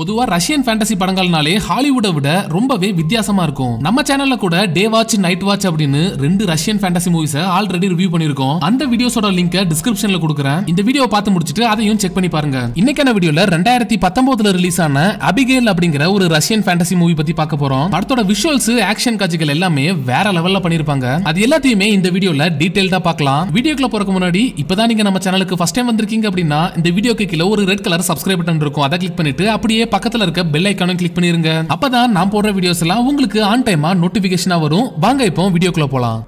பொதுவா Russian fantasy படங்கள்னாலே ஹாலிவுட விட ரொம்பவே வித்தியாசமா இருக்கும் நம்ம சேனல்ல கூட டே வாட்ச் நைட் வாட்ச் அப்படின்னு ரெண்டு Russian fantasy movies already review பண்ணிருக்கோம் அந்த வீடியோஸோட லிங்க் டிஸ்கிரிப்ஷன்ல கொடுக்குறேன் இந்த வீடியோ பார்த்து முடிச்சிட்டு அதையும் செக் பண்ணி பாருங்க இன்னைக்கான வீடியோல ரெண்டாயிரத்தி பத்தொன்பதுல ரிலீஸ் ஆன அபிகேல் அப்படிங்கிற ஒரு ரஷ்யன் ஃபேண்டசி மூவி பத்தி பார்க்க போறோம் படத்தோட விஷுவல்ஸ் ஆக்ஷன் காட்சிகள் எல்லாமே வேற லெவல்ல பண்ணிருப்பாங்க அது எல்லாத்தையுமே இந்த வீடியோல டீடைல்டா பார்க்கலாம் வீடியோக்குள்ள போறக்கு முன்னாடி இப்பதான் நீங்க நம்ம சேனலுக்கு ஃபர்ஸ்ட் டைம் வந்திருக்கீங்க அப்படின்னா இந்த வீடியோக்கு கீழே ஒரு ரெட் கலர் சப்ஸ்கிரைப் பட்டன் இருக்கும் அதை கிளிக் பண்ணிட்டு அப்படியே பக்கத்துல இருக்க பெல் ஐக்கானும் கிளிக் பண்ணிருங்க அப்பதான் நான் போடுற வீடியோஸ் எல்லாம் உங்களுக்கு ஆன் டைமா நோட்டிபிகேஷனா வரும் வாங்க இப்போ வீடியோக்குள்ள போலாம்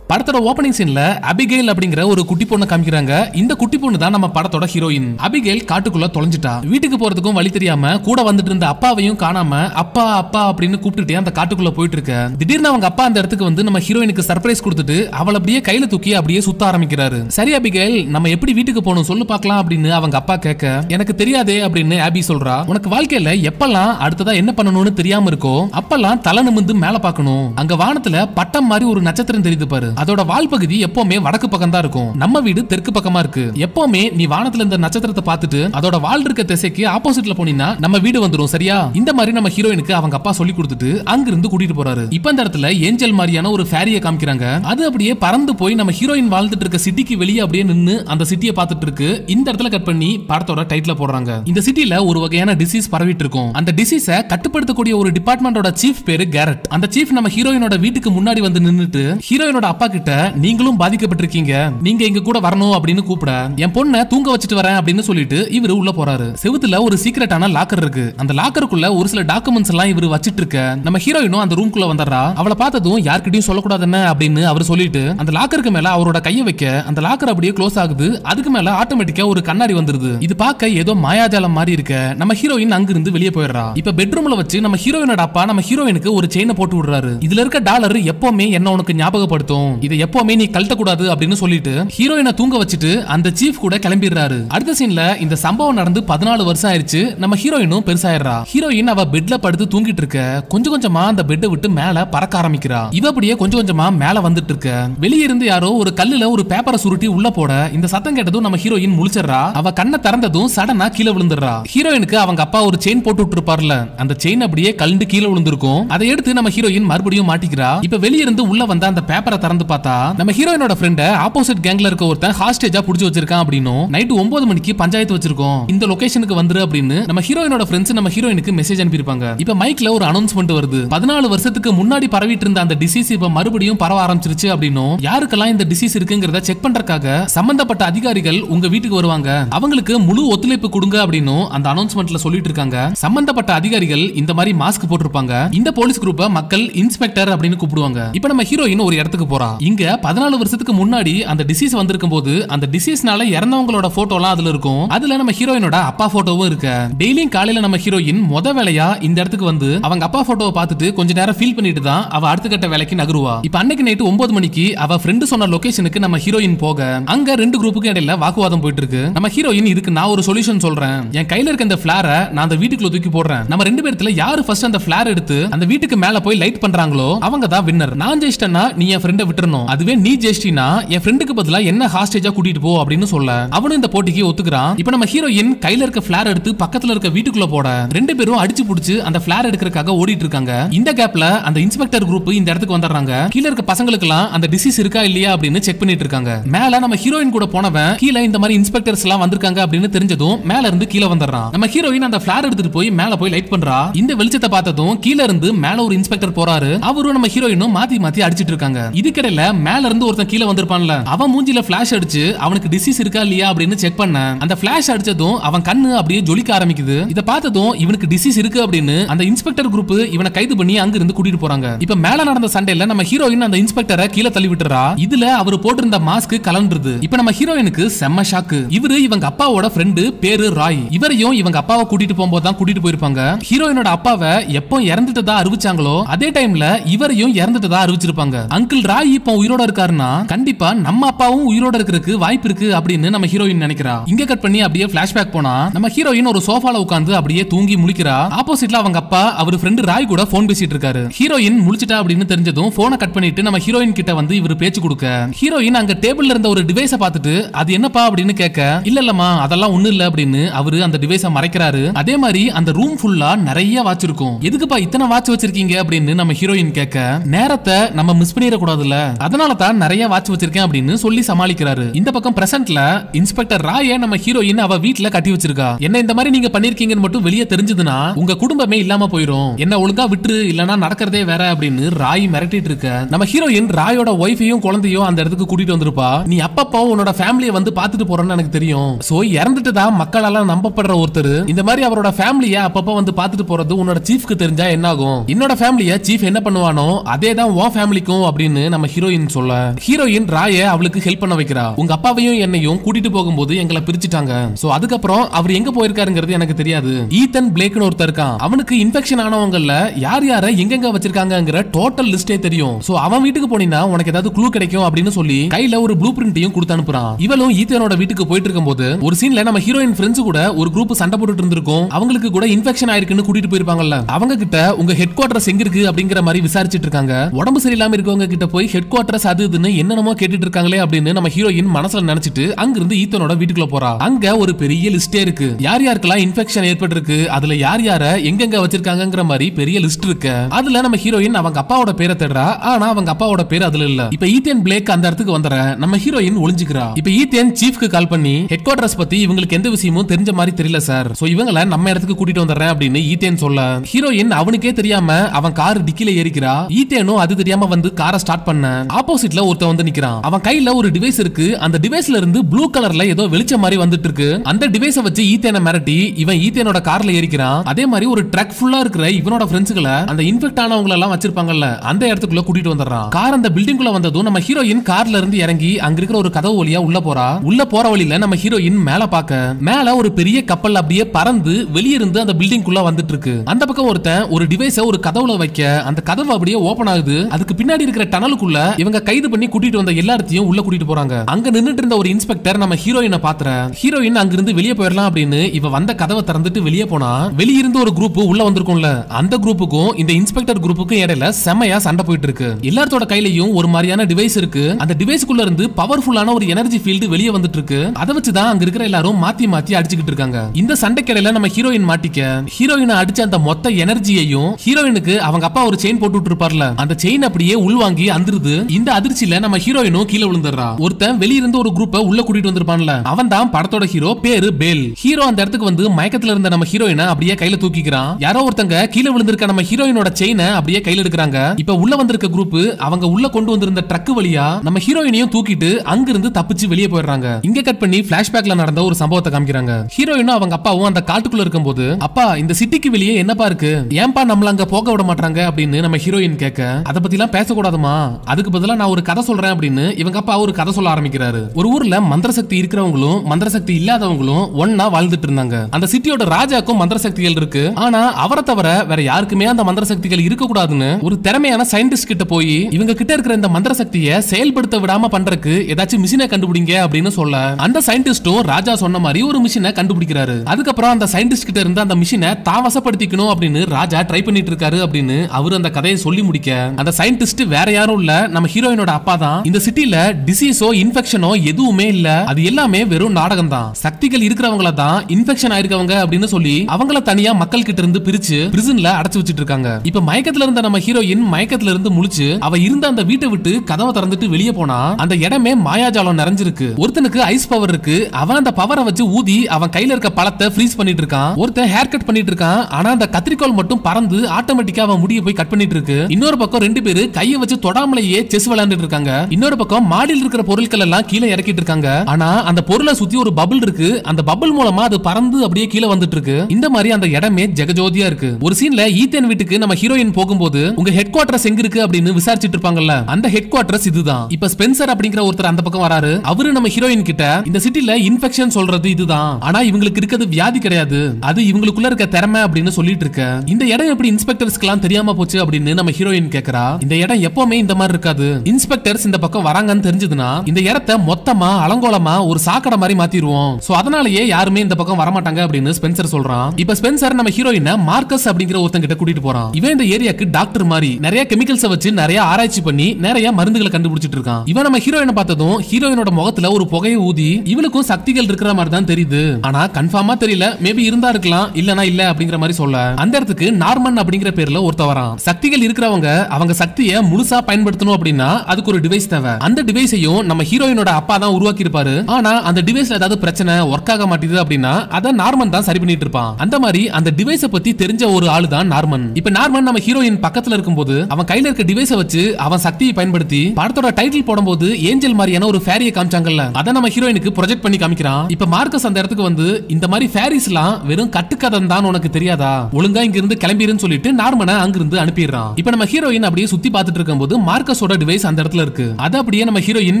படத்தோட ஓப்பனிங் சீன்ல அபிகேல் அப்படிங்கிற ஒரு குட்டி பொண்ணு காமிக்கிறாங்க இந்த குட்டி பொண்ணு தான் நம்ம படத்தோட ஹீரோயின் அபிகேல் காட்டுக்குள்ள தொலைஞ்சிட்டா வீட்டுக்கு போறதுக்கும் வழி தெரியாம கூட வந்துட்டு இருந்த அப்பாவையும் காணாம அப்பா அப்பா அப்படின்னு கூப்பிட்டுட்டே அந்த காட்டுக்குள்ள போயிட்டு இருக்க திடீர்னு அவங்க அப்பா அந்த இடத்துக்கு வந்து நம்ம ஹீரோயினுக்கு சர்ப்ரைஸ் கொடுத்துட்டு அவளை அப்படியே கையில தூக்கி அப்படியே சுத்த ஆரம்பிக்கிறாரு சரி அபிகேல் நம்ம எப்படி வீட்டுக்கு போகணும் சொல்லு பார்க்கலாம் அப்படின்னு அவங்க அப்பா கேட்க எனக்கு தெரியாதே அப்படின்னு அபி சொல்றா உனக்கு வாழ்க்கையில எப்பெல்லாம் அடுத்ததா என்ன பண்ணணும்னு தெரியாம இருக்கோ அப்பெல்லாம் தலை நிமிந்து மேல பாக்கணும் அங்க வானத்துல பட்டம் மாதிரி ஒரு நட்சத்திரம் தெரியுது பாரு அதோட வால் பகுதி எப்பவுமே வடக்கு பக்கம் தான் இருக்கும் நம்ம வீடு தெற்கு பக்கமா இருக்கு எப்பவுமே நீ வானத்துல இருந்த நட்சத்திரத்தை பார்த்துட்டு அதோட வால் இருக்க திசைக்கு ஆப்போசிட்ல போனீங்கன்னா நம்ம வீடு வந்துடும் சரியா இந்த மாதிரி நம்ம ஹீரோயினுக்கு அவங்க அப்பா சொல்லி கொடுத்துட்டு அங்கிருந்து கூட்டிட்டு போறாரு இப்ப இந்த இடத்துல ஏஞ்சல் மாதிரியான ஒரு ஃபேரியை காமிக்கிறாங்க அது அப்படியே பறந்து போய் நம்ம ஹீரோயின் வாழ்ந்துட்டு இருக்க சிட்டிக்கு வெளியே அப்படியே நின்னு அந்த சிட்டியை பார்த்துட்டு இருக்கு இந்த இடத்துல கட் பண்ணி படத்தோட டைட்டில் போடுறாங்க இந்த சிட்டில ஒரு வகையான டிசீஸ் பரவிட்டு இருக்கும் அந்த டிசீஸை கட்டுப்படுத்தக்கூடிய ஒரு டிபார்ட்மெண்டோட சீஃப் பேரு கேரட் அந்த சீஃப் நம்ம ஹீரோயினோட வீட்டுக்கு முன்னாடி வந்து நின்னுட்டு ஹீரோயினோட அப்பா அப்பா கிட்ட நீங்களும் பாதிக்கப்பட்டிருக்கீங்க நீங்க இங்க கூட வரணும் அப்படின்னு கூப்பிட என் பொண்ணை தூங்க வச்சுட்டு வரேன் அப்படின்னு சொல்லிட்டு இவரு உள்ள போறாரு செவுத்துல ஒரு சீக்கிரட்டான லாக்கர் இருக்கு அந்த லாக்கருக்குள்ள ஒரு சில டாக்குமெண்ட்ஸ் எல்லாம் இவரு வச்சிட்டு இருக்க நம்ம ஹீரோயினும் அந்த குள்ள வந்துடுறா அவளை பார்த்ததும் யார்கிட்டயும் சொல்லக்கூடாதுன்னு அப்படின்னு அவர் சொல்லிட்டு அந்த லாக்கருக்கு மேல அவரோட கையை வைக்க அந்த லாக்கர் அப்படியே க்ளோஸ் ஆகுது அதுக்கு மேல ஆட்டோமேட்டிக்கா ஒரு கண்ணாடி வந்துருது இது பார்க்க ஏதோ மாயாஜாலம் மாதிரி இருக்க நம்ம ஹீரோயின் அங்கிருந்து வெளியே போயிடுறா இப்ப பெட்ரூம்ல வச்சு நம்ம ஹீரோயினோட அப்பா நம்ம ஹீரோயினுக்கு ஒரு செயினை போட்டு விடுறாரு இதுல இருக்க டாலர் எப்பவுமே என்ன உனக்கு ஞாபகப்படுத்தும் இதை எப்பவுமே நீ கழட்டக்கூடாது அப்படின்னு சொல்லிட்டு ஹீரோயினை தூங்க வச்சுட்டு அந்த சீஃப் கூட கிளம்பிடுறாரு அடுத்த சீன்ல இந்த சம்பவம் நடந்து பதினாலு வருஷம் ஆயிருச்சு நம்ம ஹீரோயினும் பெருசாயிடுறா ஹீரோயின் அவ பெட்ல படுத்து தூங்கிட்டு இருக்க கொஞ்சம் கொஞ்சமா அந்த பெட்டை விட்டு மேல பறக்க ஆரம்பிக்கிறா இவ அப்படியே கொஞ்சம் கொஞ்சமா மேல வந்துட்டு இருக்க வெளியே இருந்து யாரோ ஒரு கல்லுல ஒரு பேப்பரை சுருட்டி உள்ள போட இந்த சத்தம் கேட்டதும் நம்ம ஹீரோயின் முழிச்சிடுறா அவ கண்ணை திறந்ததும் சடனா கீழே விழுந்துடுறா ஹீரோயினுக்கு அவங்க அப்பா ஒரு செயின் போட்டு விட்டுருப்பார்ல அந்த செயின் அப்படியே கல்ண்டு கீழே விழுந்திருக்கும் அதை எடுத்து நம்ம ஹீரோயின் மறுபடியும் மாட்டிக்கிறா இப்ப வெளியிருந்து உள்ள வந்த அந்த பேப்பரை திறந்து பார்த்தா நம்ம ஹீரோயினோட ஃப்ரெண்ட ஆப்போசிட் கேங்ல இருக்க ஒருத்தன் ஹாஸ்டேஜா புடிச்சு வச்சிருக்கான் அப்படின்னு நைட்டு ஒன்பது மணிக்கு பஞ்சாயத்து வச்சிருக்கோம் இந்த லொகேஷனுக்கு வந்துரு அப்படின்னு நம்ம ஹீரோயினோட ஃப்ரெண்ட்ஸ் நம்ம ஹீரோயினுக்கு மெசேஜ் அனுப்பியிருப்பாங்க இப்ப மைக்ல ஒரு அனௌன்ஸ்மெண்ட் வருது பதினாலு வருஷத்துக்கு முன்னாடி பரவிட்டு இருந்த அந்த டிசீஸ் இப்ப மறுபடியும் பரவ ஆரம்பிச்சிருச்சு அப்படின்னு யாருக்கெல்லாம் இந்த டிசீஸ் இருக்குங்கிறத செக் பண்றதுக்காக சம்பந்தப்பட்ட அதிகாரிகள் உங்க வீட்டுக்கு வருவாங்க அவங்களுக்கு முழு ஒத்துழைப்பு கொடுங்க அப்படின்னு அந்த அனௌன்ஸ்மெண்ட்ல சொல்லிட்டு இருக்காங்க சம்பந்தப்பட்ட அதிகாரிகள் இந்த மாதிரி மாஸ்க் போட்டிருப்பாங்க இந்த போலீஸ் குரூப்பை மக்கள் இன்ஸ்பெக்டர் அப்படின்னு கூப்பிடுவாங்க இப்ப நம்ம ஹீரோயின் ஒரு இடத்துக்கு போறா இங்க பதினாலு வருஷத்துக்கு முன்னாடி அந்த டிசீஸ் வந்திருக்கும் போது அந்த டிசீஸ்னால இறந்தவங்களோட எல்லாம் அதுல இருக்கும் அதுல நம்ம ஹீரோயினோட அப்பா போட்டோவும் இருக்கு டெய்லியும் காலையில நம்ம ஹீரோயின் முத வேலையா இந்த இடத்துக்கு வந்து அவங்க அப்பா போட்டோவை பார்த்துட்டு கொஞ்ச நேரம் ஃபீல் பண்ணிட்டு தான் அவ அடுத்த கட்ட வேலைக்கு நகருவா இப்ப அன்னைக்கு நைட்டு ஒன்பது மணிக்கு அவ ஃப்ரெண்டு சொன்ன லொகேஷனுக்கு நம்ம ஹீரோயின் போக அங்க ரெண்டு குரூப்புக்கு இடையில வாக்குவாதம் போயிட்டு இருக்கு நம்ம ஹீரோயின் இதுக்கு நான் ஒரு சொல்யூஷன் சொல்றேன் என் கையில இருக்க இந்த பிளார நான் அந்த வீட்டுக்குள்ள தூக்கி போடுறேன் நம்ம ரெண்டு பேர்த்துல யாரு ஃபர்ஸ்ட் அந்த பிளார் எடுத்து அந்த வீட்டுக்கு மேல போய் லைட் பண்றாங்களோ அவங்க தான் வின்னர் நான் ஜெயிச்சிட்டேன்னா நீ என் ஃப்ரெண்டை விட்டுற சேர்ந்தோம் அதுவே நீ ஜெயிச்சினா என் ஃப்ரெண்டுக்கு பதிலா என்ன ஹாஸ்டேஜா கூட்டிட்டு போ அப்படின்னு சொல்ல அவனும் இந்த போட்டிக்கு ஒத்துக்கிறான் இப்ப நம்ம ஹீரோயின் கையில இருக்க பிளார் எடுத்து பக்கத்துல இருக்க வீட்டுக்குள்ள போட ரெண்டு பேரும் அடிச்சு புடிச்சு அந்த பிளார் எடுக்கிறதுக்காக ஓடிட்டு இருக்காங்க இந்த கேப்ல அந்த இன்ஸ்பெக்டர் குரூப் இந்த இடத்துக்கு வந்துடுறாங்க கீழே இருக்க பசங்களுக்கு எல்லாம் அந்த டிசீஸ் இருக்கா இல்லையா அப்படின்னு செக் பண்ணிட்டு இருக்காங்க மேல நம்ம ஹீரோயின் கூட போனவன் கீழ இந்த மாதிரி இன்ஸ்பெக்டர்ஸ் எல்லாம் வந்திருக்காங்க அப்படின்னு தெரிஞ்சதும் மேல இருந்து கீழ வந்துடுறான் நம்ம ஹீரோயின் அந்த பிளார் எடுத்துட்டு போய் மேல போய் லைட் பண்றா இந்த வெளிச்சத்தை பார்த்ததும் கீழ இருந்து மேல ஒரு இன்ஸ்பெக்டர் போறாரு அவரும் நம்ம ஹீரோயினும் மாத்தி மாத்தி அடிச்சிட்டு இருக்காங்க இதுக்கிடையில வேலையில மேல இருந்து ஒருத்தன் கீழே வந்திருப்பான்ல அவன் மூஞ்சில பிளாஷ் அடிச்சு அவனுக்கு டிசீஸ் இருக்கா இல்லையா அப்படின்னு செக் பண்ண அந்த பிளாஷ் அடிச்சதும் அவன் கண்ணு அப்படியே ஜொலிக்க ஆரம்பிக்குது இத பார்த்ததும் இவனுக்கு டிசீஸ் இருக்கு அப்படின்னு அந்த இன்ஸ்பெக்டர் குரூப் இவனை கைது பண்ணி அங்க இருந்து கூட்டிட்டு போறாங்க இப்ப மேல நடந்த சண்டையில நம்ம ஹீரோயின் அந்த இன்ஸ்பெக்டரை கீழே தள்ளி விட்டுறா இதுல அவர் போட்டிருந்த மாஸ்க் கலந்துருது இப்ப நம்ம ஹீரோயினுக்கு செம்ம ஷாக்கு இவரு இவங்க அப்பாவோட ஃப்ரெண்டு பேரு ராய் இவரையும் இவங்க அப்பாவை கூட்டிட்டு போகும்போது தான் கூட்டிட்டு போயிருப்பாங்க ஹீரோயினோட அப்பாவை எப்போ இறந்துட்டதா அறிவிச்சாங்களோ அதே டைம்ல இவரையும் இறந்துட்டதா அறிவிச்சிருப்பாங்க அங்கிள் ராய் இப்போ உயிரோட இருக்காருன்னா கண்டிப்பா நம்ம அப்பாவும் உயிரோட இருக்கிறதுக்கு வாய்ப்பு இருக்கு அப்படின்னு நம்ம ஹீரோயின் நினைக்கிறா இங்க கட் பண்ணி அப்படியே பிளாஷ்பேக் போனா நம்ம ஹீரோயின் ஒரு சோஃபால உட்காந்து அப்படியே தூங்கி முழிக்கிறா ஆப்போசிட்ல அவங்க அப்பா அவர் ஃப்ரெண்டு ராய் கூட போன் பேசிட்டு இருக்காரு ஹீரோயின் முழிச்சிட்டா அப்படின்னு தெரிஞ்சதும் போனை கட் பண்ணிட்டு நம்ம ஹீரோயின் கிட்ட வந்து இவர் பேச்சு கொடுக்க ஹீரோயின் அங்க டேபிள்ல இருந்த ஒரு டிவைஸ பாத்துட்டு அது என்னப்பா அப்படின்னு கேட்க இல்ல இல்லம்மா அதெல்லாம் ஒண்ணு இல்ல அப்படின்னு அவர் அந்த டிவைஸ மறைக்கிறாரு அதே மாதிரி அந்த ரூம் ஃபுல்லா நிறைய வாட்ச் இருக்கும் எதுக்குப்பா இத்தனை வாட்ச் வச்சிருக்கீங்க அப்படின்னு நம்ம ஹீரோயின் கேட்க நேரத்தை நம்ம மிஸ் பண்ணிடக்கூடாதுல்ல அதனால தான் நிறைய வாட்ச் வச்சிருக்கேன் அப்படின்னு சொல்லி சமாளிக்கிறாரு இந்த பக்கம் பிரசன்ட்ல இன்ஸ்பெக்டர் ராய நம்ம ஹீரோயின் அவ வீட்டுல கட்டி வச்சிருக்கா என்ன இந்த மாதிரி நீங்க பண்ணிருக்கீங்கன்னு மட்டும் வெளியே தெரிஞ்சதுன்னா உங்க குடும்பமே இல்லாம போயிடும் என்ன ஒழுங்கா விட்டுரு இல்லனா நடக்கிறதே வேற அப்படின்னு ராய் மிரட்டிட்டு இருக்க நம்ம ஹீரோயின் ராயோட ஒய்ஃபையும் குழந்தையும் அந்த இடத்துக்கு கூட்டிட்டு வந்திருப்பா நீ அப்பப்போ உன்னோட ஃபேமிலியை வந்து பாத்துட்டு போறேன்னு எனக்கு தெரியும் சோ இறந்துட்டு தான் மக்களால நம்பப்படுற ஒருத்தர் இந்த மாதிரி அவரோட ஃபேமிலியை அப்பப்போ வந்து பாத்துட்டு போறது உன்னோட சீஃப்க்கு தெரிஞ்சா என்ன ஆகும் என்னோட ஃபேமிலியை சீஃப் என்ன பண்ணுவானோ அதே தான் உன் ஃபேமிலிக்கும் அப்படின்னு நம்ம ஹீரோயின் சொல்ல ஹீரோயின் ராய அவளுக்கு ஹெல்ப் பண்ண வைக்கிறா உங்க அப்பாவையும் என்னையும் கூட்டிட்டு போகும்போது எங்களை பிரிச்சுட்டாங்க சோ அதுக்கப்புறம் அவர் எங்க போயிருக்காருங்கிறது எனக்கு தெரியாது ஈத்தன் பிளேக்னு ஒருத்தர் இருக்கான் அவனுக்கு இன்ஃபெக்ஷன் ஆனவங்கல யார் யார எங்கெங்க வச்சிருக்காங்கங்கிற டோட்டல் லிஸ்டே தெரியும் சோ அவன் வீட்டுக்கு போனீங்கன்னா உனக்கு ஏதாவது க்ளூ கிடைக்கும் அப்படின்னு சொல்லி கையில ஒரு ப்ளூ பிரிண்டையும் கொடுத்து அனுப்புறான் இவளும் ஈத்தனோட வீட்டுக்கு போயிட்டு இருக்கும் ஒரு சீன்ல நம்ம ஹீரோயின் ஃப்ரெண்ட்ஸ் கூட ஒரு குரூப் சண்டை போட்டுட்டு இருந்திருக்கும் அவங்களுக்கு கூட இன்ஃபெக்ஷன் ஆயிருக்குன்னு கூட்டிட்டு போயிருப்பாங்கல்ல அவங்க கிட்ட உங்க ஹெட் குவார்டர்ஸ் எங்க இருக்கு அப்படிங்கிற மாதிரி விசாரிச்சிட்டு இருக்காங்க உடம்பு சரியில்லாம இருக்கவங்க கிட்ட போய் ஹெட் ஹெட் குவார்டர்ஸ் அது இதுன்னு என்னென்னமோ கேட்டுட்டு இருக்காங்களே அப்படின்னு நம்ம ஹீரோயின் மனசுல நினைச்சிட்டு அங்கிருந்து ஈத்தனோட வீட்டுக்குள்ள போறா அங்க ஒரு பெரிய லிஸ்டே இருக்கு யார் யாருக்கெல்லாம் இன்ஃபெக்ஷன் ஏற்பட்டிருக்கு அதுல யார் யார எங்கெங்க வச்சிருக்காங்கிற மாதிரி பெரிய லிஸ்ட் இருக்கு அதுல நம்ம ஹீரோயின் அவங்க அப்பாவோட பேரை தேடுறா ஆனா அவங்க அப்பாவோட பேர் அதுல இல்ல இப்ப ஈத்தேன் பிளேக் அந்த இடத்துக்கு வந்துற நம்ம ஹீரோயின் ஒளிஞ்சுக்கிறா இப்ப ஈத்தேன் சீஃப்க்கு கால் பண்ணி ஹெட் குவார்டர்ஸ் பத்தி இவங்களுக்கு எந்த விஷயமும் தெரிஞ்ச மாதிரி தெரியல சார் சோ இவங்கள நம்ம இடத்துக்கு கூட்டிட்டு வந்துடுறேன் அப்படின்னு ஈத்தேன் சொல்ல ஹீரோயின் அவனுக்கே தெரியாம அவன் கார் டிக்கில ஏறிக்கிறா ஈத்தேனும் அது தெரியாம வந்து காரை ஸ்டார்ட் பண்ண ஆப்போசிட்ல ஒருத்தன் வந்து நிக்கிறான் அவன் கையில ஒரு டிவைஸ் இருக்கு அந்த டிவைஸ்ல இருந்து ப்ளூ கலர்ல ஏதோ வெளிச்சம் மாதிரி வந்துட்டு இருக்கு அந்த டிவைஸ வச்சு ஈத்தேனை மிரட்டி இவன் ஈத்தேனோட கார்ல ஏறிக்கிறான் அதே மாதிரி ஒரு ட்ரக் ஃபுல்லா இருக்கிற இவனோட ஃப்ரெண்ட்ஸ்களை அந்த இன்ஃபெக்ட் ஆனவங்க எல்லாம் வச்சிருப்பாங்கல்ல அந்த இடத்துக்குள்ள கூட்டிட்டு வந்துடுறான் கார் அந்த பில்டிங் குள்ள வந்ததும் நம்ம ஹீரோயின் கார்ல இருந்து இறங்கி அங்க இருக்கிற ஒரு கதவு வழியா உள்ள போறா உள்ள போற வழியில நம்ம ஹீரோயின் மேல பாக்க மேல ஒரு பெரிய கப்பல் அப்படியே பறந்து வெளியிருந்து அந்த பில்டிங் குள்ள வந்துட்டு இருக்கு அந்த பக்கம் ஒருத்தன் ஒரு டிவைஸ ஒரு கதவுல வைக்க அந்த கதவு அப்படியே ஓபன் ஆகுது அதுக்கு பின்னாடி இருக்கிற டனலுக்குள்ள இவங்க கைது பண்ணி கூட்டிட்டு வந்த எல்லாத்தையும் உள்ள கூட்டிட்டு போறாங்க அங்க நின்னுட்டு இருந்த ஒரு இன்ஸ்பெக்டர் நம்ம ஹீரோயினை பாத்துற ஹீரோயின் அங்க இருந்து வெளியே போயிடலாம் அப்படின்னு இவ வந்த கதவை திறந்துட்டு வெளியே போனா வெளியிருந்து ஒரு குரூப் உள்ள வந்திருக்கும்ல அந்த குரூப்புக்கும் இந்த இன்ஸ்பெக்டர் குரூப்புக்கும் இடையில செமையா சண்டை போயிட்டு இருக்கு எல்லாத்தோட கையிலயும் ஒரு மாதிரியான டிவைஸ் இருக்கு அந்த டிவைஸ்க்குள்ள இருந்து பவர்ஃபுல்லான ஒரு எனர்ஜி ஃபீல்டு வெளியே வந்துட்டு இருக்கு அதை வச்சுதான் அங்க இருக்கிற எல்லாரும் மாத்தி மாத்தி அடிச்சுக்கிட்டு இருக்காங்க இந்த சண்டைக்கிடையில நம்ம ஹீரோயின் மாட்டிக்க ஹீரோயினை அடிச்ச அந்த மொத்த எனர்ஜியையும் ஹீரோயினுக்கு அவங்க அப்பா ஒரு செயின் போட்டுட்டு இருப்பார்ல அந்த செயின் அப்படியே உள்வாங்கி அந்திருது இந்த அதிர்ச்சியில நம்ம ஹீரோயினும் கீழே விழுந்துடுறா ஒருத்தன் வெளியிருந்து ஒரு குரூப்ப உள்ள கூட்டிட்டு வந்திருப்பான்ல அவன் தான் படத்தோட ஹீரோ பேரு பேல் ஹீரோ அந்த இடத்துக்கு வந்து மயக்கத்துல இருந்த நம்ம ஹீரோயினை அப்படியே கையில தூக்கிக்கிறான் யாரோ ஒருத்தங்க கீழே விழுந்திருக்க நம்ம ஹீரோயினோட செயினை அப்படியே கையில எடுக்கிறாங்க இப்ப உள்ள வந்திருக்க குரூப் அவங்க உள்ள கொண்டு வந்திருந்த ட்ரக் வழியா நம்ம ஹீரோயினையும் தூக்கிட்டு அங்கிருந்து தப்பிச்சு வெளியே போயிடுறாங்க இங்க கட் பண்ணி பிளாஷ்பேக்ல நடந்த ஒரு சம்பவத்தை காமிக்கிறாங்க ஹீரோயினும் அவங்க அப்பாவும் அந்த காட்டுக்குள்ள இருக்கும்போது அப்பா இந்த சிட்டிக்கு வெளியே என்னப்பா இருக்கு ஏன்பா நம்மள அங்க போக விட மாட்டாங்க அப்படின்னு நம்ம ஹீரோயின் கேட்க அதை பத்தி எல்லாம் பேசக்கூடாதுமா அதுக்கு அதுக்கு பதிலாக நான் ஒரு கதை சொல்றேன் அப்படின்னு இவங்க அப்பா ஒரு கதை சொல்ல ஆரம்பிக்கிறாரு ஒரு ஊரில் மந்திர சக்தி இருக்கிறவங்களும் மந்திர சக்தி இல்லாதவங்களும் ஒன்னா வாழ்ந்துட்டு இருந்தாங்க அந்த சிட்டியோட ராஜாக்கும் மந்திர சக்திகள் இருக்கு ஆனா அவரை தவிர வேற யாருக்குமே அந்த மந்திர சக்திகள் இருக்கக்கூடாதுன்னு ஒரு திறமையான சயின்டிஸ்ட் கிட்ட போய் இவங்க கிட்ட இருக்கிற இந்த மந்திர சக்தியை செயல்படுத்த விடாம பண்றதுக்கு ஏதாச்சும் மிஷினை கண்டுபிடிங்க அப்படின்னு சொல்ல அந்த சயின்டிஸ்டும் ராஜா சொன்ன மாதிரி ஒரு மிஷினை கண்டுபிடிக்கிறாரு அதுக்கப்புறம் அந்த சயின்டிஸ்ட் கிட்ட இருந்து அந்த மிஷினை தான் வசப்படுத்திக்கணும் அப்படின்னு ராஜா ட்ரை பண்ணிட்டு இருக்காரு அப்படின்னு அவர் அந்த கதையை சொல்லி முடிக்க அந்த சயின்டிஸ்ட் வேற யாரும் இல்ல நம்ம ஹீரோயினோட அப்பா தான் இந்த சிட்டில டிசீஸோ இன்ஃபெக்ஷனோ எதுவுமே இல்ல அது எல்லாமே வெறும் நாடகம் தான் சக்திகள் இருக்கிறவங்கள தான் இன்ஃபெக்ஷன் ஆயிருக்கவங்க அப்படின்னு சொல்லி அவங்கள தனியா மக்கள் கிட்ட இருந்து பிரிச்சு பிரிசன்ல அடைச்சு வச்சிட்டு இருக்காங்க இப்ப மயக்கத்துல இருந்த நம்ம ஹீரோயின் மயக்கத்துல இருந்து முழிச்சு அவ இருந்த அந்த வீட்டை விட்டு கதவை திறந்துட்டு வெளியே போனா அந்த இடமே மாயாஜாலம் நிறைஞ்சிருக்கு ஒருத்தனுக்கு ஐஸ் பவர் இருக்கு அவன் அந்த பவரை வச்சு ஊதி அவன் கையில இருக்க பழத்தை ஃப்ரீஸ் பண்ணிட்டு இருக்கான் ஒருத்தன் ஹேர் கட் பண்ணிட்டு இருக்கான் ஆனா அந்த கத்திரிக்கோள் மட்டும் பறந்து ஆட்டோமேட்டிக்கா அவன் முடிய போய் கட் பண்ணிட்டு இருக்கு இன்னொரு பக்கம் ரெண்டு பேரு கையை வச்சு தொடாமலேயே மாதிரியே செஸ் விளையாண்டு இருக்காங்க இன்னொரு பக்கம் மாடியில் இருக்கிற பொருட்கள் எல்லாம் கீழே இறக்கிட்டு இருக்காங்க ஆனா அந்த பொருளை சுத்தி ஒரு பபுள் இருக்கு அந்த பபுள் மூலமா அது பறந்து அப்படியே கீழே வந்துட்டு இருக்கு இந்த மாதிரி அந்த இடமே ஜெகஜோதியா இருக்கு ஒரு சீன்ல ஈத்தேன் வீட்டுக்கு நம்ம ஹீரோயின் போகும்போது உங்க ஹெட் குவார்டர்ஸ் எங்க இருக்கு அப்படின்னு விசாரிச்சுட்டு இருப்பாங்கல்ல அந்த ஹெட் குவார்டர்ஸ் இதுதான் இப்ப ஸ்பென்சர் அப்படிங்கிற ஒருத்தர் அந்த பக்கம் வராரு அவரு நம்ம ஹீரோயின் கிட்ட இந்த சிட்டில இன்ஃபெக்ஷன் சொல்றது இதுதான் ஆனா இவங்களுக்கு இருக்கிறது வியாதி கிடையாது அது இவங்களுக்குள்ள இருக்க திறமை அப்படின்னு சொல்லிட்டு இருக்க இந்த இடம் எப்படி இன்ஸ்பெக்டர்ஸ்க்கு எல்லாம் தெரியாம போச்சு அப்படின்னு நம்ம ஹீரோயின் கேக்குறா இந்த இடம் எப்பவுமே இந்த மாதிரி இருக்கு இருக்காது இன்ஸ்பெக்டர்ஸ் இந்த பக்கம் வராங்கன்னு தெரிஞ்சதுன்னா இந்த இடத்த மொத்தமா அலங்கோலமா ஒரு சாக்கடை மாதிரி மாத்திடுவோம் சோ அதனாலயே யாருமே இந்த பக்கம் வரமாட்டாங்க அப்படின்னு ஸ்பென்சர் சொல்றான் இப்ப ஸ்பென்சர் நம்ம ஹீரோயின மார்க்கஸ் அப்படிங்கிற ஒருத்தன் கிட்ட கூட்டிட்டு போறான் இவன் இந்த ஏரியாக்கு டாக்டர் மாதிரி நிறைய கெமிக்கல்ஸ் வச்சு நிறைய ஆராய்ச்சி பண்ணி நிறைய மருந்துகளை கண்டுபிடிச்சிட்டு இருக்கான் இவன் நம்ம ஹீரோயினை பார்த்ததும் ஹீரோயினோட முகத்துல ஒரு புகையை ஊதி இவளுக்கும் சக்திகள் இருக்கிற மாதிரி தான் தெரியுது ஆனா கன்ஃபார்மா தெரியல மேபி இருந்தா இருக்கலாம் இல்லனா இல்ல அப்படிங்கிற மாதிரி சொல்ல அந்த இடத்துக்கு நார்மன் அப்படிங்கிற பேர்ல ஒருத்த வரான் சக்திகள் இருக்கிறவங்க அவங்க சக்தியை முழுசா பயன்படுத்தணும் அப்படின்னா அதுக்கு ஒரு டிவைஸ் தேவை அந்த டிவைஸையும் நம்ம ஹீரோயினோட அப்பா தான் உருவாக்கி இருப்பாரு ஆனா அந்த டிவைஸ்ல ஏதாவது பிரச்சனை ஒர்க் ஆக அப்படின்னா அதை நார்மன் தான் சரி பண்ணிட்டு இருப்பான் அந்த மாதிரி அந்த பத்தி தெரிஞ்ச ஒரு ஆளு தான் நார்மன் இப்ப நார்மன் நம்ம ஹீரோயின் பக்கத்துல இருக்கும்போது அவன் கையில இருக்க வச்சு அவன் சக்தியை பயன்படுத்தி படத்தோட டைட்டில் போடும்போது ஏஞ்சல் மாதிரியான ஒரு ஃபேரியை காமிச்சாங்கல்ல அதை நம்ம ஹீரோயினுக்கு ப்ரொஜெக்ட் பண்ணி காமிக்கிறான் இப்ப மார்க்கஸ் அந்த இடத்துக்கு வந்து இந்த மாதிரி ஃபேரிஸ் எல்லாம் வெறும் கட்டுக்கதம் தான் உனக்கு தெரியாதா ஒழுங்கா இங்க இருந்து கிளம்பிருன்னு சொல்லிட்டு நார்மனை அங்கிருந்து அனுப்பிடுறான் இப்ப நம்ம ஹீரோயின் அப்படியே சுத்தி பார்த்துட்டு இருக்கும்போது மார்க்கஸ் ஓட டிவைஸ் அந்த இடத்துல இருக்கு அத அப்படியே நம்ம ஹீரோயின்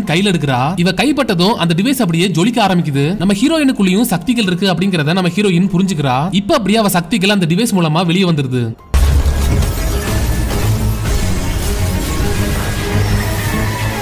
கையில எடுக்கிறா இவ கைப்பட்டதும் அந்த டிவைஸ் அப்படியே ஜொலிக்க ஆரம்பிக்குது நம்ம ஹீரோயினுக்குள்ளயும் சக்திகள் இருக்கு அப்படிங்கறத நம்ம ஹீரோயின் புரிஞ்சுக்கிறா இப்ப அப்படியே அவ சக்திகள் அந்த டிவைஸ் மூலமா வெளியே வந்துருது